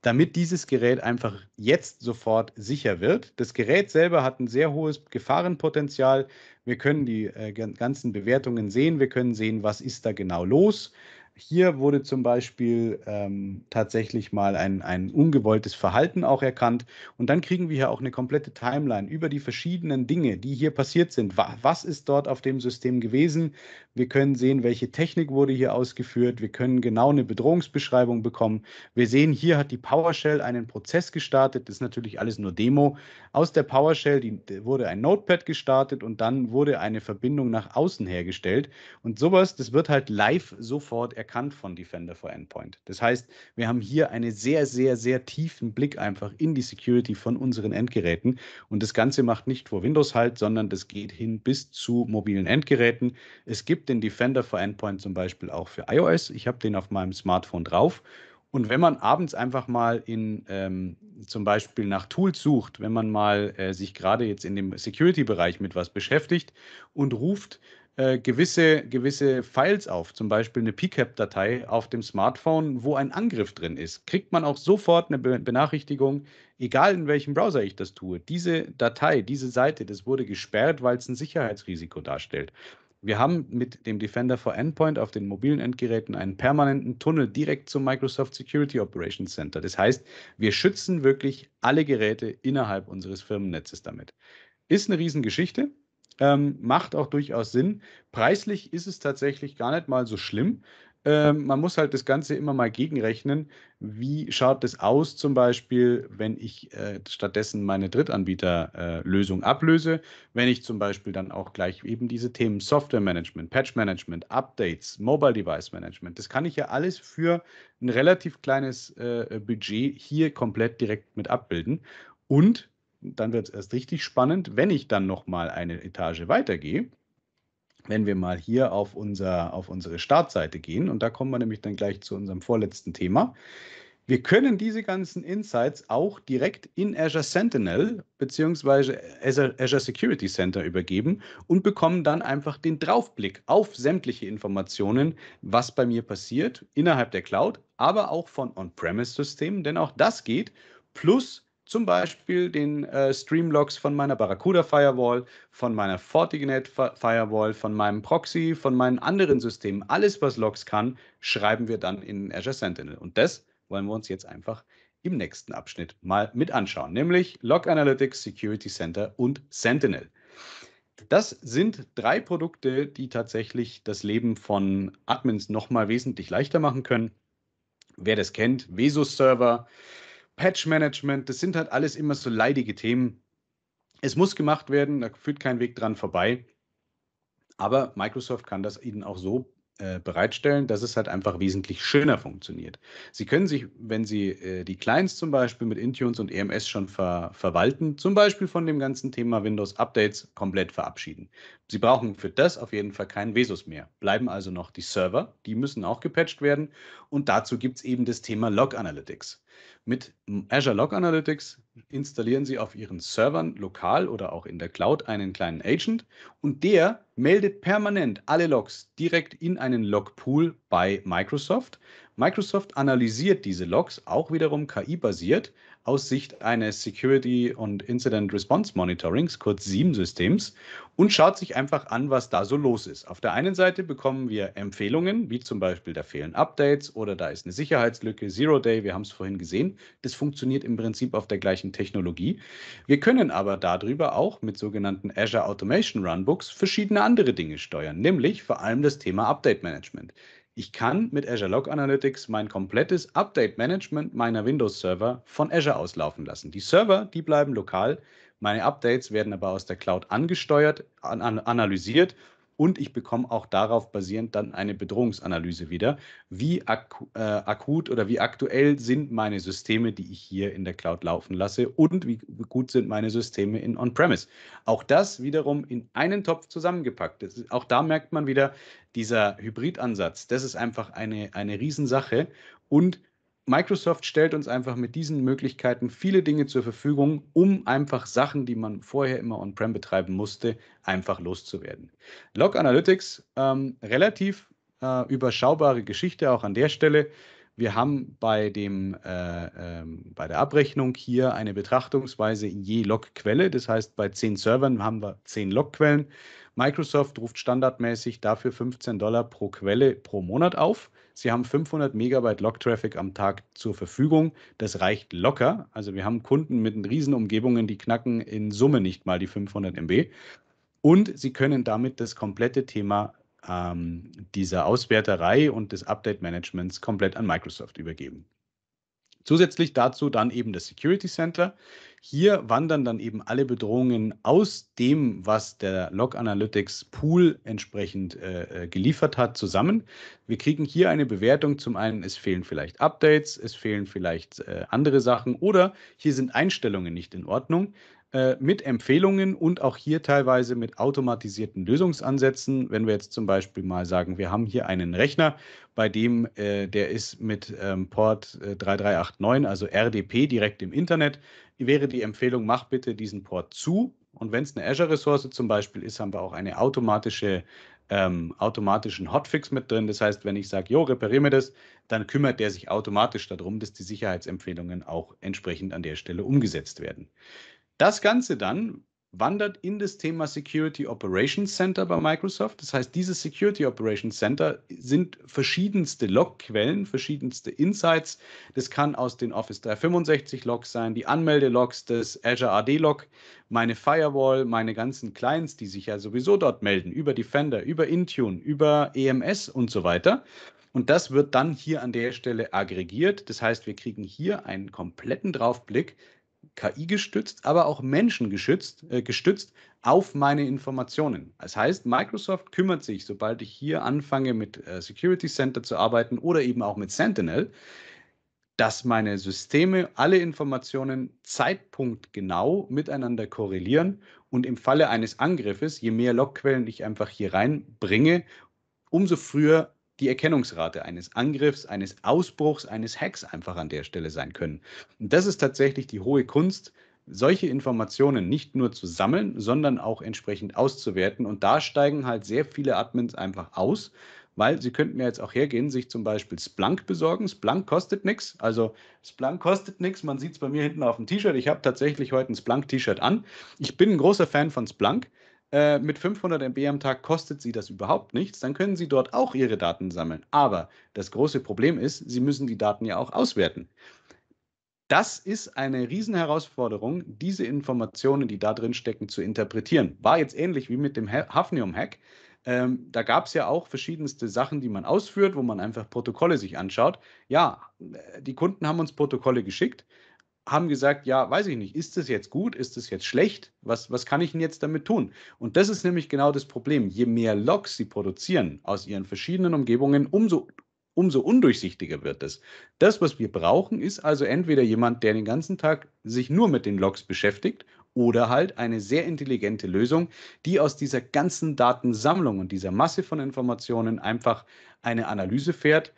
damit dieses Gerät einfach jetzt sofort sicher wird. Das Gerät selber hat ein sehr hohes Gefahrenpotenzial. Wir können die äh, ganzen Bewertungen sehen. Wir können sehen, was ist da genau los. Hier wurde zum Beispiel ähm, tatsächlich mal ein, ein ungewolltes Verhalten auch erkannt. Und dann kriegen wir hier auch eine komplette Timeline über die verschiedenen Dinge, die hier passiert sind. Was ist dort auf dem System gewesen? Wir können sehen, welche Technik wurde hier ausgeführt. Wir können genau eine Bedrohungsbeschreibung bekommen. Wir sehen, hier hat die PowerShell einen Prozess gestartet. Das ist natürlich alles nur Demo. Aus der PowerShell die, wurde ein Notepad gestartet und dann wurde eine Verbindung nach außen hergestellt. Und sowas, das wird halt live sofort erkannt erkannt von Defender for Endpoint. Das heißt, wir haben hier einen sehr, sehr, sehr tiefen Blick einfach in die Security von unseren Endgeräten. Und das Ganze macht nicht vor Windows halt, sondern das geht hin bis zu mobilen Endgeräten. Es gibt den Defender for Endpoint zum Beispiel auch für iOS. Ich habe den auf meinem Smartphone drauf. Und wenn man abends einfach mal in ähm, zum Beispiel nach Tools sucht, wenn man mal äh, sich gerade jetzt in dem Security-Bereich mit was beschäftigt und ruft äh, gewisse, gewisse Files auf, zum Beispiel eine PCAP-Datei auf dem Smartphone, wo ein Angriff drin ist, kriegt man auch sofort eine Be Benachrichtigung, egal in welchem Browser ich das tue. Diese Datei, diese Seite, das wurde gesperrt, weil es ein Sicherheitsrisiko darstellt. Wir haben mit dem Defender for Endpoint auf den mobilen Endgeräten einen permanenten Tunnel direkt zum Microsoft Security Operations Center. Das heißt, wir schützen wirklich alle Geräte innerhalb unseres Firmennetzes damit. Ist eine Riesengeschichte, ähm, macht auch durchaus Sinn. Preislich ist es tatsächlich gar nicht mal so schlimm. Ähm, man muss halt das Ganze immer mal gegenrechnen. Wie schaut es aus, zum Beispiel, wenn ich äh, stattdessen meine Drittanbieterlösung äh, ablöse? Wenn ich zum Beispiel dann auch gleich eben diese Themen Software Management, Patch Management, Updates, Mobile Device Management, das kann ich ja alles für ein relativ kleines äh, Budget hier komplett direkt mit abbilden. Und dann wird es erst richtig spannend, wenn ich dann nochmal eine Etage weitergehe. Wenn wir mal hier auf, unser, auf unsere Startseite gehen, und da kommen wir nämlich dann gleich zu unserem vorletzten Thema. Wir können diese ganzen Insights auch direkt in Azure Sentinel bzw. Azure Security Center übergeben und bekommen dann einfach den Draufblick auf sämtliche Informationen, was bei mir passiert innerhalb der Cloud, aber auch von On-Premise-Systemen, denn auch das geht, plus zum Beispiel den äh, Streamlogs von meiner Barracuda Firewall, von meiner Fortinet Firewall, von meinem Proxy, von meinen anderen Systemen. Alles, was Logs kann, schreiben wir dann in Azure Sentinel. Und das wollen wir uns jetzt einfach im nächsten Abschnitt mal mit anschauen, nämlich Log Analytics, Security Center und Sentinel. Das sind drei Produkte, die tatsächlich das Leben von Admins nochmal wesentlich leichter machen können. Wer das kennt, Vesus Server, Patch-Management, das sind halt alles immer so leidige Themen. Es muss gemacht werden, da führt kein Weg dran vorbei. Aber Microsoft kann das ihnen auch so äh, bereitstellen, dass es halt einfach wesentlich schöner funktioniert. Sie können sich, wenn Sie äh, die Clients zum Beispiel mit Intunes und EMS schon ver verwalten, zum Beispiel von dem ganzen Thema Windows Updates komplett verabschieden. Sie brauchen für das auf jeden Fall keinen Vesus mehr. Bleiben also noch die Server, die müssen auch gepatcht werden. Und dazu gibt es eben das Thema Log Analytics. Mit Azure Log Analytics installieren Sie auf Ihren Servern lokal oder auch in der Cloud einen kleinen Agent und der meldet permanent alle Logs direkt in einen Logpool bei Microsoft. Microsoft analysiert diese Logs auch wiederum KI-basiert, aus Sicht eines Security und Incident Response Monitorings, kurz SIEM-Systems, und schaut sich einfach an, was da so los ist. Auf der einen Seite bekommen wir Empfehlungen, wie zum Beispiel, da fehlen Updates oder da ist eine Sicherheitslücke, Zero Day, wir haben es vorhin gesehen. Das funktioniert im Prinzip auf der gleichen Technologie. Wir können aber darüber auch mit sogenannten Azure Automation Runbooks verschiedene andere Dinge steuern, nämlich vor allem das Thema Update Management. Ich kann mit Azure Log Analytics mein komplettes Update-Management meiner Windows-Server von Azure auslaufen lassen. Die Server, die bleiben lokal, meine Updates werden aber aus der Cloud angesteuert, an analysiert und ich bekomme auch darauf basierend dann eine Bedrohungsanalyse wieder. Wie ak äh, akut oder wie aktuell sind meine Systeme, die ich hier in der Cloud laufen lasse und wie gut sind meine Systeme in On-Premise. Auch das wiederum in einen Topf zusammengepackt. Ist, auch da merkt man wieder, dieser Hybridansatz, das ist einfach eine, eine Riesensache und Microsoft stellt uns einfach mit diesen Möglichkeiten viele Dinge zur Verfügung, um einfach Sachen, die man vorher immer on-prem betreiben musste, einfach loszuwerden. Log Analytics, ähm, relativ äh, überschaubare Geschichte auch an der Stelle. Wir haben bei, dem, äh, äh, bei der Abrechnung hier eine Betrachtungsweise je Logquelle. Das heißt, bei zehn Servern haben wir zehn Logquellen. Microsoft ruft standardmäßig dafür 15 Dollar pro Quelle pro Monat auf. Sie haben 500 Megabyte Log-Traffic am Tag zur Verfügung. Das reicht locker. Also wir haben Kunden mit Riesenumgebungen, die knacken in Summe nicht mal die 500 MB. Und Sie können damit das komplette Thema ähm, dieser Auswerterei und des Update-Managements komplett an Microsoft übergeben. Zusätzlich dazu dann eben das Security Center. Hier wandern dann eben alle Bedrohungen aus dem, was der Log Analytics Pool entsprechend äh, äh, geliefert hat, zusammen. Wir kriegen hier eine Bewertung. Zum einen, es fehlen vielleicht Updates, es fehlen vielleicht äh, andere Sachen oder hier sind Einstellungen nicht in Ordnung äh, mit Empfehlungen und auch hier teilweise mit automatisierten Lösungsansätzen. Wenn wir jetzt zum Beispiel mal sagen, wir haben hier einen Rechner, bei dem äh, der ist mit ähm, Port äh, 3389, also RDP, direkt im Internet wäre die Empfehlung, mach bitte diesen Port zu. Und wenn es eine Azure-Ressource zum Beispiel ist, haben wir auch eine automatische, ähm, automatischen Hotfix mit drin. Das heißt, wenn ich sage, jo, reparier mir das, dann kümmert der sich automatisch darum, dass die Sicherheitsempfehlungen auch entsprechend an der Stelle umgesetzt werden. Das Ganze dann wandert in das Thema Security Operations Center bei Microsoft. Das heißt, dieses Security Operations Center sind verschiedenste Logquellen, verschiedenste Insights. Das kann aus den Office 365 Logs sein, die Anmelde-Logs, das Azure AD Log, meine Firewall, meine ganzen Clients, die sich ja sowieso dort melden, über Defender, über Intune, über EMS und so weiter. Und das wird dann hier an der Stelle aggregiert. Das heißt, wir kriegen hier einen kompletten Draufblick, KI gestützt, aber auch Menschen geschützt, äh, gestützt auf meine Informationen. Das heißt, Microsoft kümmert sich, sobald ich hier anfange mit äh, Security Center zu arbeiten oder eben auch mit Sentinel, dass meine Systeme alle Informationen zeitpunktgenau miteinander korrelieren und im Falle eines Angriffes, je mehr Logquellen ich einfach hier reinbringe, umso früher die Erkennungsrate eines Angriffs, eines Ausbruchs, eines Hacks einfach an der Stelle sein können. Und das ist tatsächlich die hohe Kunst, solche Informationen nicht nur zu sammeln, sondern auch entsprechend auszuwerten. Und da steigen halt sehr viele Admins einfach aus, weil sie könnten ja jetzt auch hergehen, sich zum Beispiel Splunk besorgen. Splunk kostet nichts. Also Splunk kostet nichts. Man sieht es bei mir hinten auf dem T-Shirt. Ich habe tatsächlich heute ein Splunk-T-Shirt an. Ich bin ein großer Fan von Splunk äh, mit 500 MB am Tag kostet Sie das überhaupt nichts, dann können Sie dort auch Ihre Daten sammeln. Aber das große Problem ist, Sie müssen die Daten ja auch auswerten. Das ist eine Riesenherausforderung, diese Informationen, die da drin stecken, zu interpretieren. War jetzt ähnlich wie mit dem Hafnium-Hack. Ähm, da gab es ja auch verschiedenste Sachen, die man ausführt, wo man einfach Protokolle sich anschaut. Ja, äh, die Kunden haben uns Protokolle geschickt haben gesagt, ja, weiß ich nicht, ist das jetzt gut, ist das jetzt schlecht, was, was kann ich denn jetzt damit tun? Und das ist nämlich genau das Problem. Je mehr Logs sie produzieren aus ihren verschiedenen Umgebungen, umso, umso undurchsichtiger wird es. Das, was wir brauchen, ist also entweder jemand, der den ganzen Tag sich nur mit den Logs beschäftigt oder halt eine sehr intelligente Lösung, die aus dieser ganzen Datensammlung und dieser Masse von Informationen einfach eine Analyse fährt,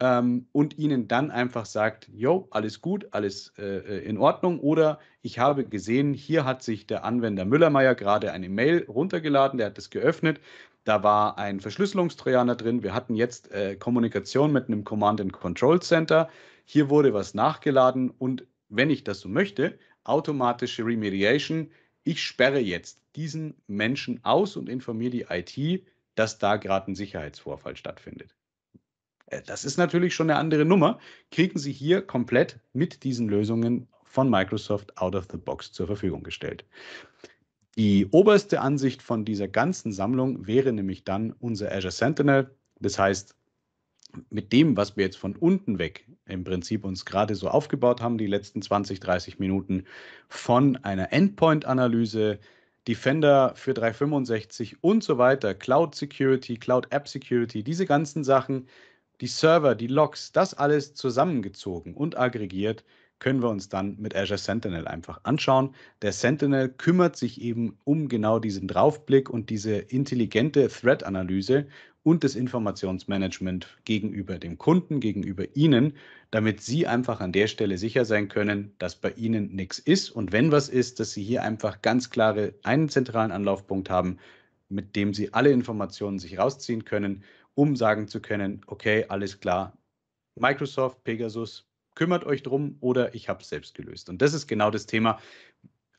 ähm, und ihnen dann einfach sagt, jo, alles gut, alles äh, äh, in Ordnung. Oder ich habe gesehen, hier hat sich der Anwender Müllermeier gerade eine Mail runtergeladen, der hat das geöffnet. Da war ein Verschlüsselungstrojaner drin. Wir hatten jetzt äh, Kommunikation mit einem Command and Control Center. Hier wurde was nachgeladen und wenn ich das so möchte, automatische Remediation. Ich sperre jetzt diesen Menschen aus und informiere die IT, dass da gerade ein Sicherheitsvorfall stattfindet. Äh, das ist natürlich schon eine andere Nummer. Kriegen Sie hier komplett mit diesen Lösungen von Microsoft out of the box zur Verfügung gestellt. Die oberste Ansicht von dieser ganzen Sammlung wäre nämlich dann unser Azure Sentinel. Das heißt, mit dem, was wir jetzt von unten weg im Prinzip uns gerade so aufgebaut haben, die letzten 20, 30 Minuten von einer Endpoint-Analyse, Defender für 365 und so weiter, Cloud Security, Cloud App Security, diese ganzen Sachen die Server, die Logs, das alles zusammengezogen und aggregiert, können wir uns dann mit Azure Sentinel einfach anschauen. Der Sentinel kümmert sich eben um genau diesen Draufblick und diese intelligente Threat-Analyse und das Informationsmanagement gegenüber dem Kunden, gegenüber Ihnen, damit Sie einfach an der Stelle sicher sein können, dass bei Ihnen nichts ist und wenn was ist, dass Sie hier einfach ganz klare einen zentralen Anlaufpunkt haben, mit dem Sie alle Informationen sich rausziehen können um sagen zu können, okay, alles klar, Microsoft, Pegasus, kümmert euch drum oder ich habe es selbst gelöst. Und das ist genau das Thema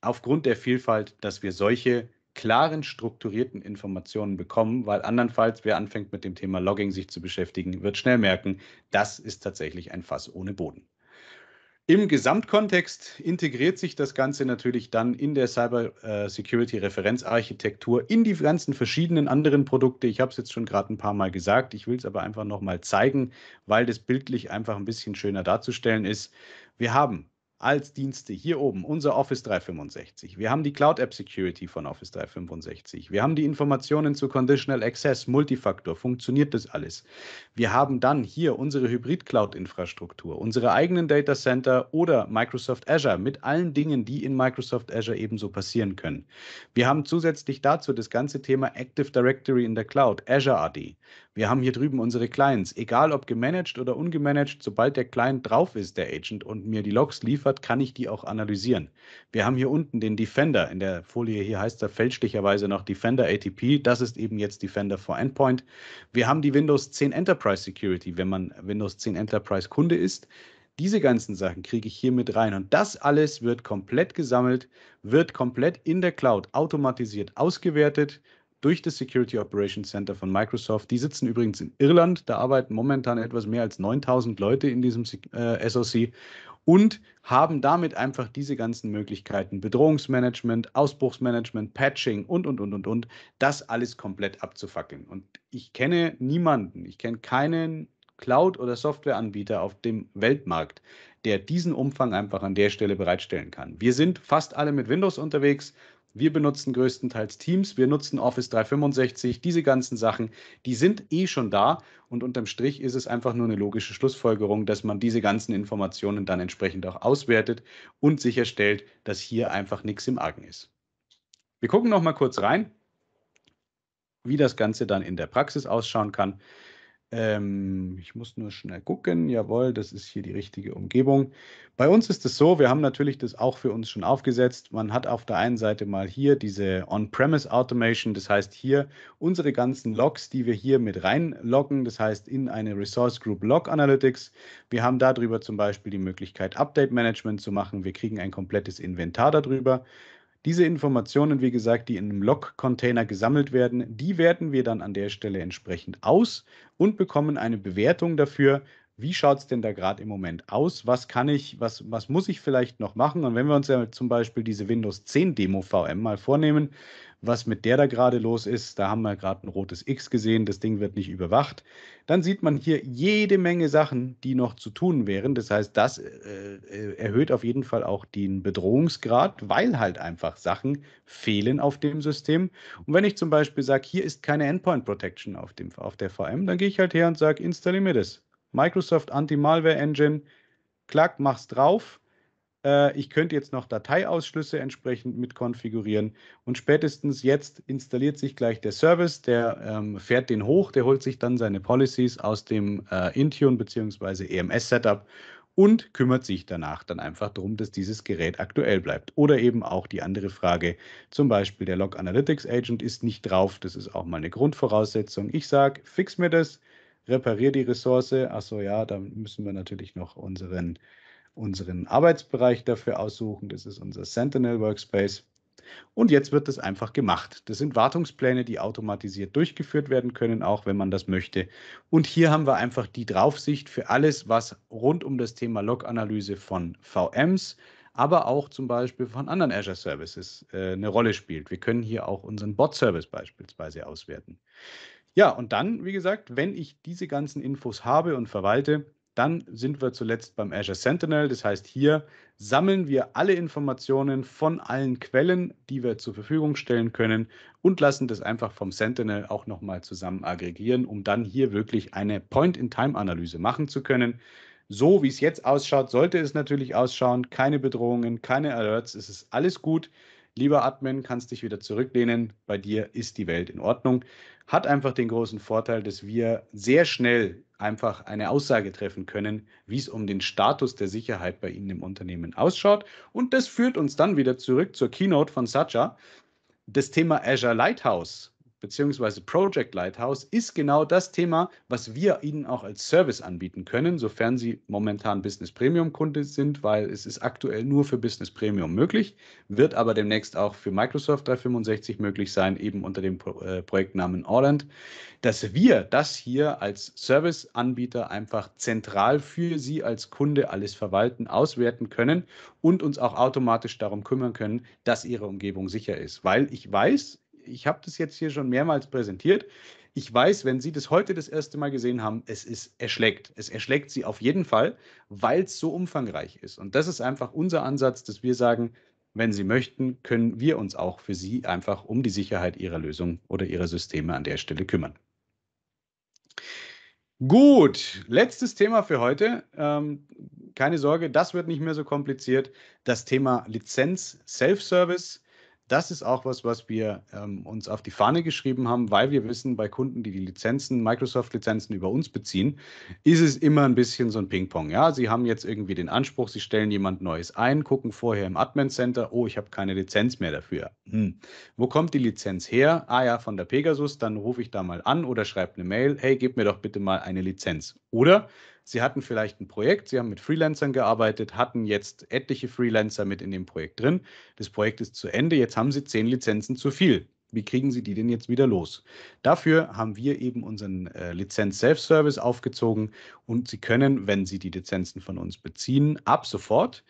aufgrund der Vielfalt, dass wir solche klaren, strukturierten Informationen bekommen, weil andernfalls, wer anfängt mit dem Thema Logging sich zu beschäftigen, wird schnell merken, das ist tatsächlich ein Fass ohne Boden. Im Gesamtkontext integriert sich das Ganze natürlich dann in der Cyber Security Referenzarchitektur in die ganzen verschiedenen anderen Produkte. Ich habe es jetzt schon gerade ein paar Mal gesagt. Ich will es aber einfach nochmal zeigen, weil das bildlich einfach ein bisschen schöner darzustellen ist. Wir haben als Dienste hier oben, unser Office 365. Wir haben die Cloud App Security von Office 365. Wir haben die Informationen zu Conditional Access, Multifaktor, funktioniert das alles? Wir haben dann hier unsere Hybrid Cloud Infrastruktur, unsere eigenen Data Center oder Microsoft Azure mit allen Dingen, die in Microsoft Azure ebenso passieren können. Wir haben zusätzlich dazu das ganze Thema Active Directory in der Cloud, Azure AD. Wir haben hier drüben unsere Clients, egal ob gemanagt oder ungemanagt, sobald der Client drauf ist, der Agent und mir die Logs liefert, liefert, kann ich die auch analysieren. Wir haben hier unten den Defender. In der Folie hier heißt er fälschlicherweise noch Defender ATP. Das ist eben jetzt Defender for Endpoint. Wir haben die Windows 10 Enterprise Security, wenn man Windows 10 Enterprise Kunde ist. Diese ganzen Sachen kriege ich hier mit rein. Und das alles wird komplett gesammelt, wird komplett in der Cloud automatisiert ausgewertet durch das Security Operations Center von Microsoft. Die sitzen übrigens in Irland. Da arbeiten momentan etwas mehr als 9000 Leute in diesem äh, SOC und haben damit einfach diese ganzen Möglichkeiten, Bedrohungsmanagement, Ausbruchsmanagement, Patching und, und, und, und, und, das alles komplett abzufackeln. Und ich kenne niemanden, ich kenne keinen Cloud- oder Softwareanbieter auf dem Weltmarkt, der diesen Umfang einfach an der Stelle bereitstellen kann. Wir sind fast alle mit Windows unterwegs, wir benutzen größtenteils Teams, wir nutzen Office 365, diese ganzen Sachen, die sind eh schon da und unterm Strich ist es einfach nur eine logische Schlussfolgerung, dass man diese ganzen Informationen dann entsprechend auch auswertet und sicherstellt, dass hier einfach nichts im Argen ist. Wir gucken nochmal kurz rein, wie das Ganze dann in der Praxis ausschauen kann. Ähm, ich muss nur schnell gucken. Jawohl, das ist hier die richtige Umgebung. Bei uns ist es so, wir haben natürlich das auch für uns schon aufgesetzt. Man hat auf der einen Seite mal hier diese On-Premise Automation, das heißt hier unsere ganzen Logs, die wir hier mit reinloggen, das heißt in eine Resource Group Log Analytics. Wir haben darüber zum Beispiel die Möglichkeit, Update Management zu machen. Wir kriegen ein komplettes Inventar darüber. Diese Informationen, wie gesagt, die in einem Log-Container gesammelt werden, die werten wir dann an der Stelle entsprechend aus und bekommen eine Bewertung dafür, wie schaut es denn da gerade im Moment aus? Was kann ich, was, was muss ich vielleicht noch machen? Und wenn wir uns ja zum Beispiel diese Windows 10 Demo VM mal vornehmen, was mit der da gerade los ist. Da haben wir gerade ein rotes X gesehen, das Ding wird nicht überwacht. Dann sieht man hier jede Menge Sachen, die noch zu tun wären. Das heißt, das äh, äh erhöht auf jeden Fall auch den Bedrohungsgrad, weil halt einfach Sachen fehlen auf dem System. Und wenn ich zum Beispiel sage, hier ist keine Endpoint Protection auf, dem, auf der VM, dann gehe ich halt her und sage, installiere mir das. Microsoft Anti-Malware Engine, klack, mach's drauf äh, ich könnte jetzt noch Dateiausschlüsse entsprechend mit konfigurieren und spätestens jetzt installiert sich gleich der Service, der ähm, fährt den hoch, der holt sich dann seine Policies aus dem äh, Intune bzw. EMS-Setup und kümmert sich danach dann einfach darum, dass dieses Gerät aktuell bleibt. Oder eben auch die andere Frage, zum Beispiel der Log Analytics Agent ist nicht drauf, das ist auch mal eine Grundvoraussetzung. Ich sage, fix mir das, reparier die Ressource. Achso, ja, da müssen wir natürlich noch unseren unseren Arbeitsbereich dafür aussuchen. Das ist unser Sentinel Workspace. Und jetzt wird das einfach gemacht. Das sind Wartungspläne, die automatisiert durchgeführt werden können, auch wenn man das möchte. Und hier haben wir einfach die Draufsicht für alles, was rund um das Thema Log-Analyse von VMs, aber auch zum Beispiel von anderen Azure Services äh, eine Rolle spielt. Wir können hier auch unseren Bot-Service beispielsweise auswerten. Ja, und dann, wie gesagt, wenn ich diese ganzen Infos habe und verwalte, dann sind wir zuletzt beim Azure Sentinel. Das heißt, hier sammeln wir alle Informationen von allen Quellen, die wir zur Verfügung stellen können und lassen das einfach vom Sentinel auch nochmal zusammen aggregieren, um dann hier wirklich eine Point-in-Time-Analyse machen zu können. So wie es jetzt ausschaut, sollte es natürlich ausschauen. Keine Bedrohungen, keine Alerts, es ist alles gut. Lieber Admin, kannst dich wieder zurücklehnen. Bei dir ist die Welt in Ordnung hat einfach den großen Vorteil, dass wir sehr schnell einfach eine Aussage treffen können, wie es um den Status der Sicherheit bei Ihnen im Unternehmen ausschaut. Und das führt uns dann wieder zurück zur Keynote von Sacha. Das Thema Azure Lighthouse beziehungsweise Project Lighthouse ist genau das Thema, was wir Ihnen auch als Service anbieten können, sofern Sie momentan Business Premium Kunde sind, weil es ist aktuell nur für Business Premium möglich, wird aber demnächst auch für Microsoft 365 möglich sein, eben unter dem äh, Projektnamen Orland, dass wir das hier als Service Anbieter einfach zentral für Sie als Kunde alles verwalten, auswerten können und uns auch automatisch darum kümmern können, dass Ihre Umgebung sicher ist, weil ich weiß, ich habe das jetzt hier schon mehrmals präsentiert. Ich weiß, wenn Sie das heute das erste Mal gesehen haben, es ist erschlägt. Es erschlägt Sie auf jeden Fall, weil es so umfangreich ist. Und das ist einfach unser Ansatz, dass wir sagen, wenn Sie möchten, können wir uns auch für Sie einfach um die Sicherheit Ihrer Lösung oder Ihrer Systeme an der Stelle kümmern. Gut, letztes Thema für heute. Ähm, keine Sorge, das wird nicht mehr so kompliziert. Das Thema Lizenz, Self-Service das ist auch was, was wir ähm, uns auf die Fahne geschrieben haben, weil wir wissen, bei Kunden, die die Lizenzen, Microsoft-Lizenzen über uns beziehen, ist es immer ein bisschen so ein Ping-Pong. Ja, sie haben jetzt irgendwie den Anspruch, sie stellen jemand Neues ein, gucken vorher im Admin Center, oh, ich habe keine Lizenz mehr dafür. Hm. Wo kommt die Lizenz her? Ah ja, von der Pegasus, dann rufe ich da mal an oder schreibe eine Mail, hey, gib mir doch bitte mal eine Lizenz. Oder Sie hatten vielleicht ein Projekt, Sie haben mit Freelancern gearbeitet, hatten jetzt etliche Freelancer mit in dem Projekt drin. Das Projekt ist zu Ende, jetzt haben Sie zehn Lizenzen zu viel. Wie kriegen Sie die denn jetzt wieder los? Dafür haben wir eben unseren äh, Lizenz-Self-Service aufgezogen und Sie können, wenn Sie die Lizenzen von uns beziehen, ab sofort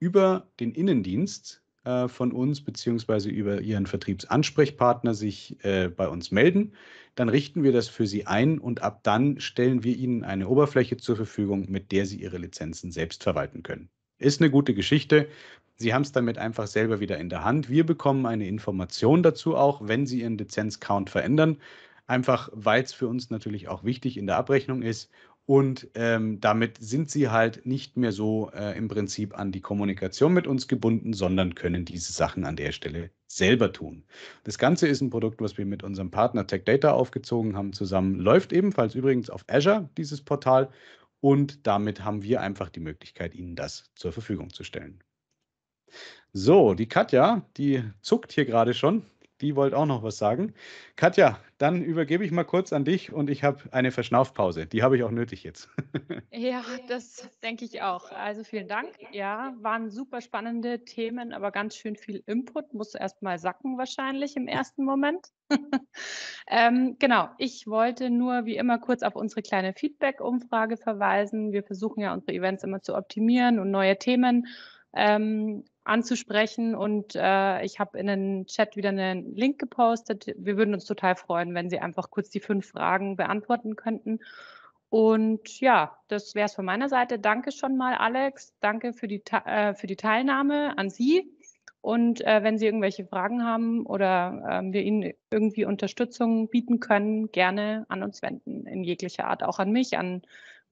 über den Innendienst äh, von uns beziehungsweise über Ihren Vertriebsansprechpartner sich äh, bei uns melden. Dann richten wir das für Sie ein und ab dann stellen wir Ihnen eine Oberfläche zur Verfügung, mit der Sie Ihre Lizenzen selbst verwalten können. Ist eine gute Geschichte. Sie haben es damit einfach selber wieder in der Hand. Wir bekommen eine Information dazu auch, wenn Sie Ihren Lizenzcount verändern einfach weil es für uns natürlich auch wichtig in der Abrechnung ist und ähm, damit sind sie halt nicht mehr so äh, im Prinzip an die Kommunikation mit uns gebunden, sondern können diese Sachen an der Stelle selber tun. Das Ganze ist ein Produkt, was wir mit unserem Partner Tech Data aufgezogen haben zusammen. Läuft ebenfalls übrigens auf Azure, dieses Portal. Und damit haben wir einfach die Möglichkeit, Ihnen das zur Verfügung zu stellen. So, die Katja, die zuckt hier gerade schon die wollte auch noch was sagen. Katja, dann übergebe ich mal kurz an dich und ich habe eine Verschnaufpause. Die habe ich auch nötig jetzt. [laughs] ja, das denke ich auch. Also vielen Dank. Ja, waren super spannende Themen, aber ganz schön viel Input. Muss erst mal sacken wahrscheinlich im ersten Moment. [laughs] ähm, genau, ich wollte nur wie immer kurz auf unsere kleine Feedback-Umfrage verweisen. Wir versuchen ja unsere Events immer zu optimieren und neue Themen ähm, anzusprechen. Und äh, ich habe in den Chat wieder einen Link gepostet. Wir würden uns total freuen, wenn Sie einfach kurz die fünf Fragen beantworten könnten. Und ja, das wäre es von meiner Seite. Danke schon mal, Alex. Danke für die, äh, für die Teilnahme an Sie. Und äh, wenn Sie irgendwelche Fragen haben oder ähm, wir Ihnen irgendwie Unterstützung bieten können, gerne an uns wenden, in jeglicher Art, auch an mich, an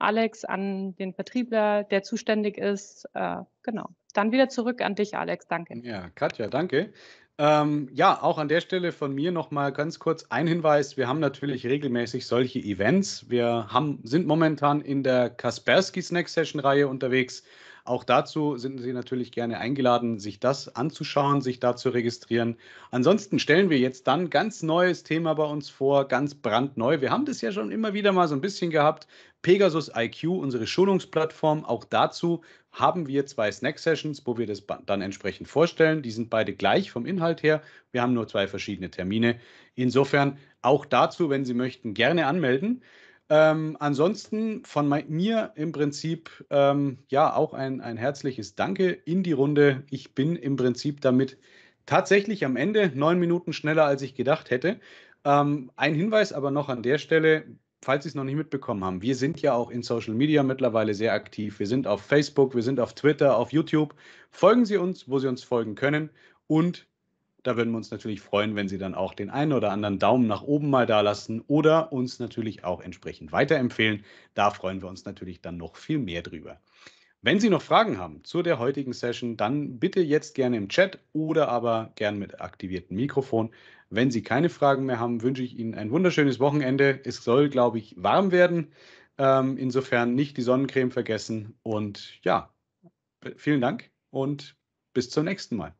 Alex an den Vertriebler, der zuständig ist. Äh, genau. Dann wieder zurück an dich, Alex. Danke. Ja, Katja, danke. Ähm, ja, auch an der Stelle von mir nochmal ganz kurz ein Hinweis. Wir haben natürlich regelmäßig solche Events. Wir haben, sind momentan in der Kaspersky Snack Session Reihe unterwegs auch dazu sind Sie natürlich gerne eingeladen, sich das anzuschauen, sich da zu registrieren. Ansonsten stellen wir jetzt dann ganz neues Thema bei uns vor, ganz brandneu. Wir haben das ja schon immer wieder mal so ein bisschen gehabt. Pegasus IQ, unsere Schulungsplattform. Auch dazu haben wir zwei Snack-Sessions, wo wir das dann entsprechend vorstellen. Die sind beide gleich vom Inhalt her. Wir haben nur zwei verschiedene Termine. Insofern auch dazu, wenn Sie möchten, gerne anmelden. Ähm, ansonsten von mir im Prinzip ähm, ja auch ein, ein herzliches Danke in die Runde. Ich bin im Prinzip damit tatsächlich am Ende neun Minuten schneller, als ich gedacht hätte. Ähm, ein Hinweis aber noch an der Stelle, falls Sie es noch nicht mitbekommen haben. Wir sind ja auch in Social Media mittlerweile sehr aktiv. Wir sind auf Facebook, wir sind auf Twitter, auf YouTube. Folgen Sie uns, wo Sie uns folgen können und da würden wir uns natürlich freuen, wenn Sie dann auch den einen oder anderen Daumen nach oben mal da lassen oder uns natürlich auch entsprechend weiterempfehlen. Da freuen wir uns natürlich dann noch viel mehr drüber. Wenn Sie noch Fragen haben zu der heutigen Session, dann bitte jetzt gerne im Chat oder aber gerne mit aktiviertem Mikrofon. Wenn Sie keine Fragen mehr haben, wünsche ich Ihnen ein wunderschönes Wochenende. Es soll, glaube ich, warm werden. Ähm, insofern nicht die Sonnencreme vergessen. Und ja, vielen Dank und bis zum nächsten Mal.